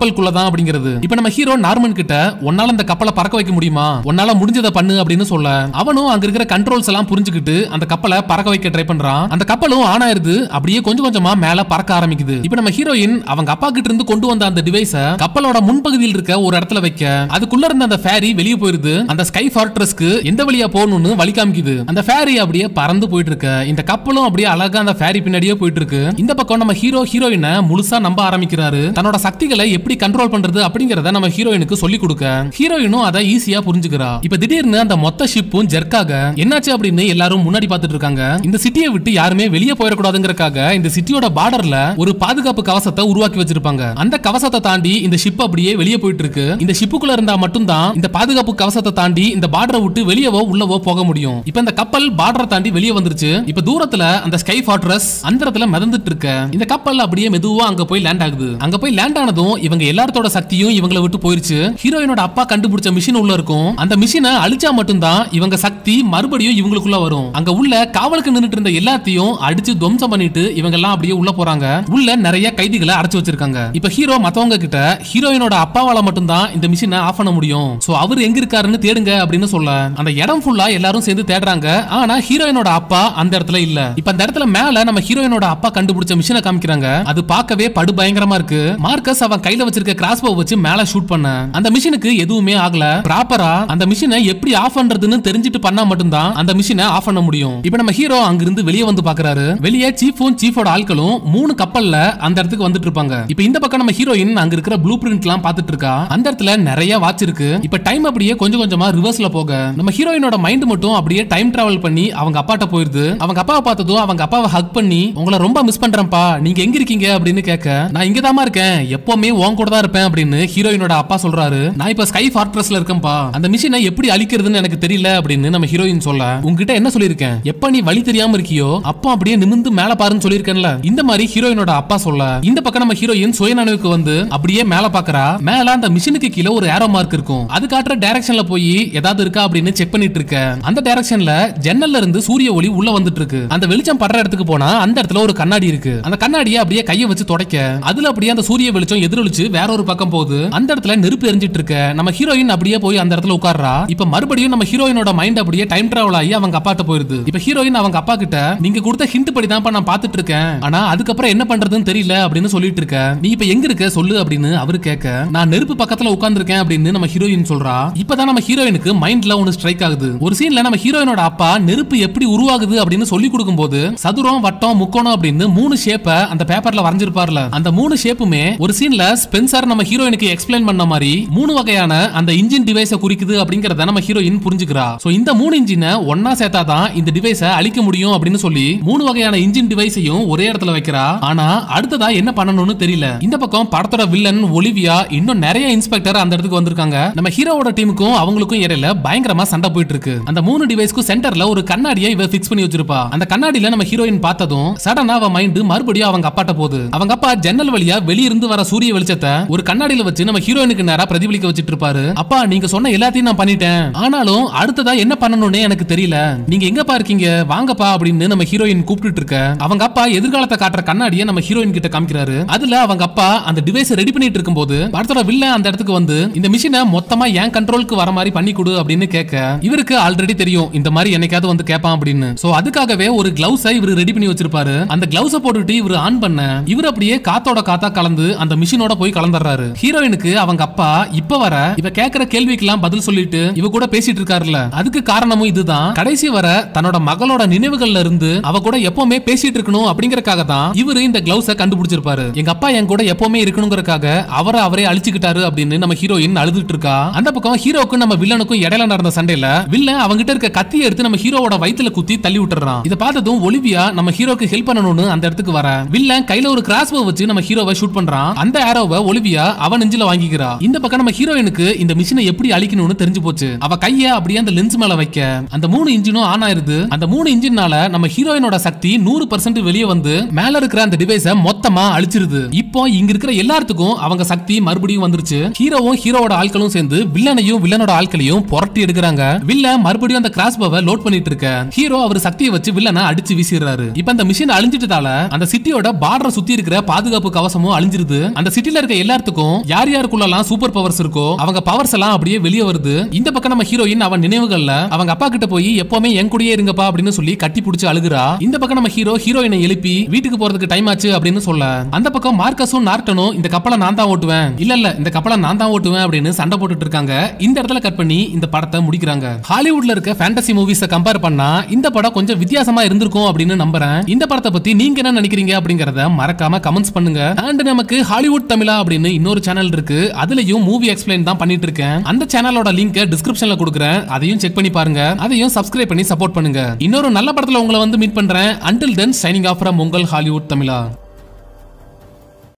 அப்படிங்கிறது இப்ப நம்ம ஹீரோ நார்மன் கிட்ட உன்னால அந்த கப்பலை பறக்க வைக்க முடியுமா உன்னால முடிஞ்சதை பண்ணு அப்படின்னு சொல்ல அவனும் அங்க இருக்கிற கண்ட்ரோல்ஸ் எல்லாம் புரிஞ்சுக்கிட்டு அந்த கப்பலை பறக்க வைக்க ட்ரை பண்றான் அந்த கப்பலும் ஆன் ஆயிருது அப்படியே கொஞ்சம் கொஞ்சமா மேல பறக்க ஆரம்பிக்குது இப்ப நம்ம ஹீரோயின் அவங்க அப்பா கிட்ட இருந்து கொண்டு வந்த அந்த டிவைஸ கப்பலோட முன்பகுதியில் இருக்க ஒரு இடத்துல வைக்க அதுக்குள்ள இருந்த அந்த ஃபேரி வெளியே போயிருது அந்த ஸ்கை ஃபார்ட்ரஸ்க்கு எந்த வழியா போகணும்னு வழி காமிக்குது அந்த ஃபேரி அப்படியே பறந்து போயிட்டு இருக்க இந்த கப்பலும் அப்படியே அழகா அந்த ஃபேரி பின்னாடியே போயிட்டு இருக்கு இந்த பக்கம் நம்ம ஹீரோ ஹீரோயினை முழுசா நம்ப ஆரம்பிக்கிறாரு தன்னோட சக்திகளை எப்படி கண்ட்ரோல் பண்றது அப்படிங்கறத நம்ம ஹீரோயினுக்கு சொல்லி கொடுக்க ஹீரோயினும் அதை ஈஸியா புரிஞ்சுக்கிறா இப்ப திடீர்னு அந்த மொத்த ஷிப்பும் ஜெர்க்காக என்னாச்சு அப்படின்னு எல்லாரும் முன்னாடி பாத்துட்டு இருக்காங்க இந்த சிட்டியை விட்டு யாருமே வெளியே போயிடக்கூடாதுங்கிறக்காக இந்த சிட்டியோட பார்டர்ல ஒரு பாதுகாப்பு கவசத்தை உருவாக்கி வச்சிருப்பாங்க அந்த கவசத்தை தாண்டி இந்த ஷிப் அப்படியே வெளியே போயிட்டு இருக்கு இந்த ஷிப்புக்குள்ள இருந்தா மட்டும்தான் இந்த பாதுகாப்பு கவசத்தை தாண்டி இந்த பார்டரை விட்டு வெளியவோ உள்ள உள்ளவோ போக முடியும் இப்ப இந்த கப்பல் பார்டர் தாண்டி வெளியே வந்துருச்சு இப்ப தூரத்துல அந்த ஸ்கை ஃபார்ட்ரஸ் அந்தரத்துல மிதந்துட்டு இருக்க இந்த கப்பல் அப்படியே மெதுவா அங்க போய் லேண்ட் ஆகுது அங்க போய் லேண்ட் ஆனதும் இவங்க எல்லாத்தோட சக்தியும் இவங்களை விட்டு போயிருச்சு ஹீரோயினோட அப்பா கண்டுபிடிச்ச மிஷின் உள்ள இருக்கும் அந்த மிஷினை அழிச்சா மட்டும்தான் இவங்க சக்தி மறுபடியும் இவங்களுக்குள்ள வரும் அங்க உள்ள காவலுக்கு நின்றுட்டு இருந்த எல்லாத்தையும் அடிச்சு துவம்சம் பண்ணிட்டு இவங்க எல்லாம் அப்படியே உள்ள போறாங்க உள்ள நிறைய கைதிகளை அடைச்சு வச்சிருக்காங்க இப்ப ஹீரோ மத்தவங்க கிட்ட ஹீரோயினோட அப்பாவால மட்டும்தான் இந்த மிஷினை ஆஃப் பண்ண முடியும் சோ அவர் எங்க இருக்காருன்னு தேடுங்க அப்படின்னு சொல்ல அந்த இடம் சக்சஸ்ஃபுல்லா எல்லாரும் சேர்ந்து தேடுறாங்க ஆனா ஹீரோயினோட அப்பா அந்த இடத்துல இல்ல இப்ப அந்த இடத்துல மேல நம்ம ஹீரோயினோட அப்பா கண்டுபிடிச்ச மிஷினை காமிக்கிறாங்க அது பார்க்கவே படு பயங்கரமா இருக்கு மார்க்கஸ் அவன் கையில வச்சிருக்க கிராஸ் போ வச்சு மேல ஷூட் பண்ண அந்த மிஷினுக்கு எதுவுமே ஆகல ப்ராப்பரா அந்த மிஷினை எப்படி ஆஃப் பண்றதுன்னு தெரிஞ்சிட்டு பண்ணா மட்டும்தான் அந்த மிஷினை ஆஃப் பண்ண முடியும் இப்ப நம்ம ஹீரோ அங்கிருந்து வெளியே வந்து பாக்குறாரு வெளியே சீஃபும் சீஃபோட ஆட்களும் மூணு கப்பல்ல அந்த இடத்துக்கு வந்துட்டு இருப்பாங்க இப்ப இந்த பக்கம் நம்ம ஹீரோயின் அங்க இருக்கிற ப்ளூ பிரிண்ட் எல்லாம் பாத்துட்டு இருக்கா அந்த இடத்துல நிறைய வாட்ச் இருக்கு இப்ப டைம் அப்படியே கொஞ்சம் கொஞ்சமா ரிவர்ஸ்ல போக நம்ம ஹீரோயினோட ஹீரோனோட மைண்ட் மட்டும் அப்படியே டைம் டிராவல் பண்ணி அவங்க அப்பாட்ட போயிருது அவங்க அப்பாவை பார்த்ததும் அவங்க அப்பாவை ஹக் பண்ணி உங்களை ரொம்ப மிஸ் பண்றேன்ப்பா நீங்க எங்க இருக்கீங்க அப்படின்னு கேட்க நான் இங்க தான் இருக்கேன் எப்பவுமே உன் கூட தான் இருப்பேன் அப்படின்னு ஹீரோயினோட அப்பா சொல்றாரு நான் இப்ப ஸ்கை ஃபார்ட்ரஸ்ல இருக்கேன்ப்பா அந்த மிஷினை எப்படி அழிக்கிறதுன்னு எனக்கு தெரியல அப்படின்னு நம்ம ஹீரோயின் சொல்ல உங்ககிட்ட என்ன சொல்லியிருக்கேன் எப்ப நீ வழி தெரியாம இருக்கியோ அப்பா அப்படியே நிமிந்து மேல பாருன்னு சொல்லியிருக்கேன்ல இந்த மாதிரி ஹீரோயினோட அப்பா சொல்ல இந்த பக்கம் நம்ம ஹீரோயின் சுயநனவுக்கு வந்து அப்படியே மேல பாக்குறா மேல அந்த மிஷினுக்கு கீழே ஒரு ஏரோ மார்க் இருக்கும் அது காட்டுற டைரக்ஷன்ல போய் ஏதாவது இருக்கா அப்படின்னு செக் பண்ணிட்டு போயிட்டு இருக்கேன் அந்த டைரக்ஷன்ல ஜன்னல்ல இருந்து சூரிய ஒளி உள்ள வந்துட்டு இருக்கு அந்த வெளிச்சம் படுற இடத்துக்கு போனா அந்த இடத்துல ஒரு கண்ணாடி இருக்கு அந்த கண்ணாடியை அப்படியே கையை வச்சு துடைக்க அதுல அப்படியே அந்த சூரிய வெளிச்சம் எதிரொலிச்சு வேற ஒரு பக்கம் போகுது அந்த இடத்துல நெருப்பு எரிஞ்சிட்டு இருக்க நம்ம ஹீரோயின் அப்படியே போய் அந்த இடத்துல உட்கார்றா இப்ப மறுபடியும் நம்ம ஹீரோயினோட மைண்ட் அப்படியே டைம் டிராவல் ஆகி அவங்க அப்பாட்ட போயிருது இப்ப ஹீரோயின் அவங்க அப்பா கிட்ட நீங்க கொடுத்த ஹிண்ட் படி தான் நான் பாத்துட்டு இருக்கேன் ஆனா அதுக்கப்புறம் என்ன பண்றதுன்னு தெரியல அப்படின்னு சொல்லிட்டு இருக்கேன் நீ இப்ப எங்க இருக்க சொல்லு அப்படின்னு அவரு கேட்க நான் நெருப்பு பக்கத்துல உட்கார்ந்து இருக்கேன் அப்படின்னு நம்ம ஹீரோயின் சொல்றா இப்பதான் நம்ம ஹீரோயினுக்கு மைண்ட்ல ஒன்னு ஸ்ட்ரைக் ஆகுது ஒரு சீன்ல நம்ம ஹீரோயினோட அப்பா நெருப்பு எப்படி உருவாகுது அப்படின்னு சொல்லி கொடுக்கும் போது சதுரம் வட்டம் முக்கோணம் அப்படின்னு மூணு ஷேப்ப அந்த பேப்பர்ல வரைஞ்சிருப்பார்ல அந்த மூணு ஷேப்புமே ஒரு சீன்ல ஸ்பென்சர் நம்ம ஹீரோயினுக்கு எக்ஸ்பிளைன் பண்ண மாதிரி மூணு வகையான அந்த இன்ஜின் டிவைஸ குறிக்குது அப்படிங்கறத நம்ம ஹீரோயின் புரிஞ்சுக்கிறா சோ இந்த மூணு இன்ஜினை ஒன்னா சேர்த்தா தான் இந்த டிவைஸ அழிக்க முடியும் அப்படின்னு சொல்லி மூணு வகையான இன்ஜின் டிவைஸையும் ஒரே இடத்துல வைக்கிறா ஆனா அடுத்ததா என்ன பண்ணணும்னு தெரியல இந்த பக்கம் படத்தோட வில்லன் ஒலிவியா இன்னும் நிறைய இன்ஸ்பெக்டர் அந்த இடத்துக்கு வந்திருக்காங்க நம்ம ஹீரோவோட டீமுக்கும் அவங்களுக்கும் இடையில பயங்கரமா சண்டை போயிட்டு இருக்கு அந்த மூணு டிவைஸ்க்கு சென்டர்ல ஒரு கண்ணாடியை இவ ஃபிக்ஸ் பண்ணி வச்சிருப்பா அந்த கண்ணாடியில நம்ம ஹீரோயின் பார்த்ததும் சடனா அவ மைண்ட் மறுபடியும் அவங்க அப்பாட்ட போகுது அவங்க அப்பா ஜன்னல் வழியா வெளியிருந்து வர சூரிய வெளிச்சத்தை ஒரு கண்ணாடியில வச்சு நம்ம ஹீரோயினுக்கு நேரா பிரதிபலிக்க வச்சிட்டு இருப்பாரு அப்பா நீங்க சொன்ன எல்லாத்தையும் நான் பண்ணிட்டேன் ஆனாலும் அடுத்ததா என்ன பண்ணணும்னு எனக்கு தெரியல நீங்க எங்கப்பா இருக்கீங்க வாங்கப்பா அப்படின்னு நம்ம ஹீரோயின் கூப்பிட்டு இருக்க அவங்க அப்பா எதிர்காலத்தை காட்டுற கண்ணாடியை நம்ம ஹீரோயின் கிட்ட காமிக்கிறாரு அதுல அவங்க அப்பா அந்த டிவைஸ் ரெடி பண்ணிட்டு இருக்கும்போது படத்தோட வில்ல அந்த இடத்துக்கு வந்து இந்த மிஷினை மொத்தமா என் கண்ட்ரோலுக்கு வர மாதிரி பண்ணி கொடு அப்படின்னு கேட்க இவருக்கு இவருக்கு ஆல்ரெடி தெரியும் இந்த மாதிரி என்னைக்காவது வந்து கேட்பான் அப்படின்னு சோ அதுக்காகவே ஒரு கிளவுஸை இவரு ரெடி பண்ணி வச்சிருப்பாரு அந்த கிளவுஸ் போட்டுட்டு இவரு ஆன் பண்ண இவர் அப்படியே காத்தோட காத்தா கலந்து அந்த மிஷினோட போய் கலந்துடுறாரு ஹீரோயினுக்கு அவங்க அப்பா இப்ப வர இவ கேக்குற கேள்விக்கெல்லாம் பதில் சொல்லிட்டு இவ கூட பேசிட்டு இருக்காருல்ல அதுக்கு காரணமும் இதுதான் கடைசி வர தன்னோட மகளோட நினைவுகள்ல இருந்து அவ கூட எப்பவுமே பேசிட்டு இருக்கணும் அப்படிங்கறக்காக தான் இவரு இந்த கிளவுஸ் கண்டுபிடிச்சிருப்பாரு எங்க அப்பா என் கூட எப்பவுமே இருக்கணுங்கறக்காக அவரை அவரே அழிச்சுக்கிட்டாரு அப்படின்னு நம்ம ஹீரோயின் அழுதுட்டு இருக்கா அந்த பக்கம் ஹீரோக்கும் நம்ம வில்லனுக்கும் இடையில நடந்த சண்டையில வில்ல அவங்கிட்ட இருக்க கத்தியை எடுத்து நம்ம ஹீரோவோட வயிற்றுல குத்தி தள்ளி விட்டுறான் இதை பார்த்ததும் ஒலிவியா நம்ம ஹீரோக்கு ஹெல்ப் பண்ணணும்னு அந்த இடத்துக்கு வர வில்ல கையில ஒரு கிராஸ் போ வச்சு நம்ம ஹீரோவை ஷூட் பண்றான் அந்த ஏரோவை ஒலிவியா அவன் நெஞ்சில வாங்கிக்கிறா இந்த பக்கம் நம்ம ஹீரோயினுக்கு இந்த மிஷினை எப்படி அழிக்கணும்னு தெரிஞ்சு போச்சு அவ கைய அப்படியே அந்த லென்ஸ் மேல வைக்க அந்த மூணு இன்ஜினும் ஆன் ஆயிருது அந்த மூணு இன்ஜின்னால நம்ம ஹீரோயினோட சக்தி நூறு பர்சன்ட் வெளியே வந்து மேல இருக்கிற அந்த டிவைஸ மொத்தமா அழிச்சிருது இப்போ இங்க இருக்கிற எல்லாத்துக்கும் அவங்க சக்தி மறுபடியும் வந்துருச்சு ஹீரோவும் ஹீரோவோட ஆட்களும் சேர்ந்து வில்லனையும் வில்லனோட ஆட்களையும் புரட்டி எடுக்கிறாங்க வில்ல மறுபடியும் அந்த கிராஸ் பவர் லோட் பண்ணிட்டு இருக்க ஹீரோ அவர் சக்தியை வச்சு வில்லனை அடிச்சு வீசிடுறாரு இப்ப அந்த மிஷின் அழிஞ்சிட்டதால அந்த சிட்டியோட பார்டர் சுத்தி இருக்கிற பாதுகாப்பு கவசமும் அழிஞ்சிருது அந்த சிட்டில இருக்க எல்லாத்துக்கும் யார் யாருக்குள்ள சூப்பர் பவர்ஸ் இருக்கோ அவங்க பவர்ஸ் எல்லாம் அப்படியே வெளியே வருது இந்த பக்கம் நம்ம ஹீரோயின் அவன் நினைவுகள்ல அவங்க அப்பா கிட்ட போய் எப்பவுமே என் கூடயே இருங்கப்பா அப்படின்னு சொல்லி கட்டி பிடிச்சு அழுகுறா இந்த பக்கம் நம்ம ஹீரோ ஹீரோயினை எழுப்பி வீட்டுக்கு போறதுக்கு டைம் ஆச்சு அப்படின்னு சொல்ல அந்த பக்கம் மார்க்கஸும் நார்டனும் இந்த கப்பலை நான் தான் ஓட்டுவேன் இல்ல இல்ல இந்த கப்பலை நான் தான் ஓட்டுவேன் அப்படின்னு சண்டை போட்டுட்டு இருக்காங்க இந்த இடத்துல கட் பண்ணி இந்த படத்தை முடிக்கிறாங்க ஹாலிவுட்ல இருக்க ஃபேண்டசி மூவிஸ் கம்பேர் பண்ணா இந்த படம் கொஞ்சம் வித்தியாசமா இருந்திருக்கும் அப்படின்னு நம்புறேன் இந்த படத்தை பத்தி நீங்க என்ன நினைக்கிறீங்க அப்படிங்கறத மறக்காம கமெண்ட்ஸ் பண்ணுங்க அண்ட் நமக்கு ஹாலிவுட் தமிழா அப்படின்னு இன்னொரு சேனல் இருக்கு அதுலயும் மூவி எக்ஸ்பிளைன் தான் பண்ணிட்டு இருக்கேன் அந்த சேனலோட லிங்க் டிஸ்கிரிப்ஷன்ல கொடுக்குறேன் அதையும் செக் பண்ணி பாருங்க அதையும் சப்ஸ்கிரைப் பண்ணி சப்போர்ட் பண்ணுங்க இன்னொரு நல்ல படத்துல உங்களை வந்து மீட் பண்றேன் until then signing off from உங்கள் ஹாலிவுட் தமிழா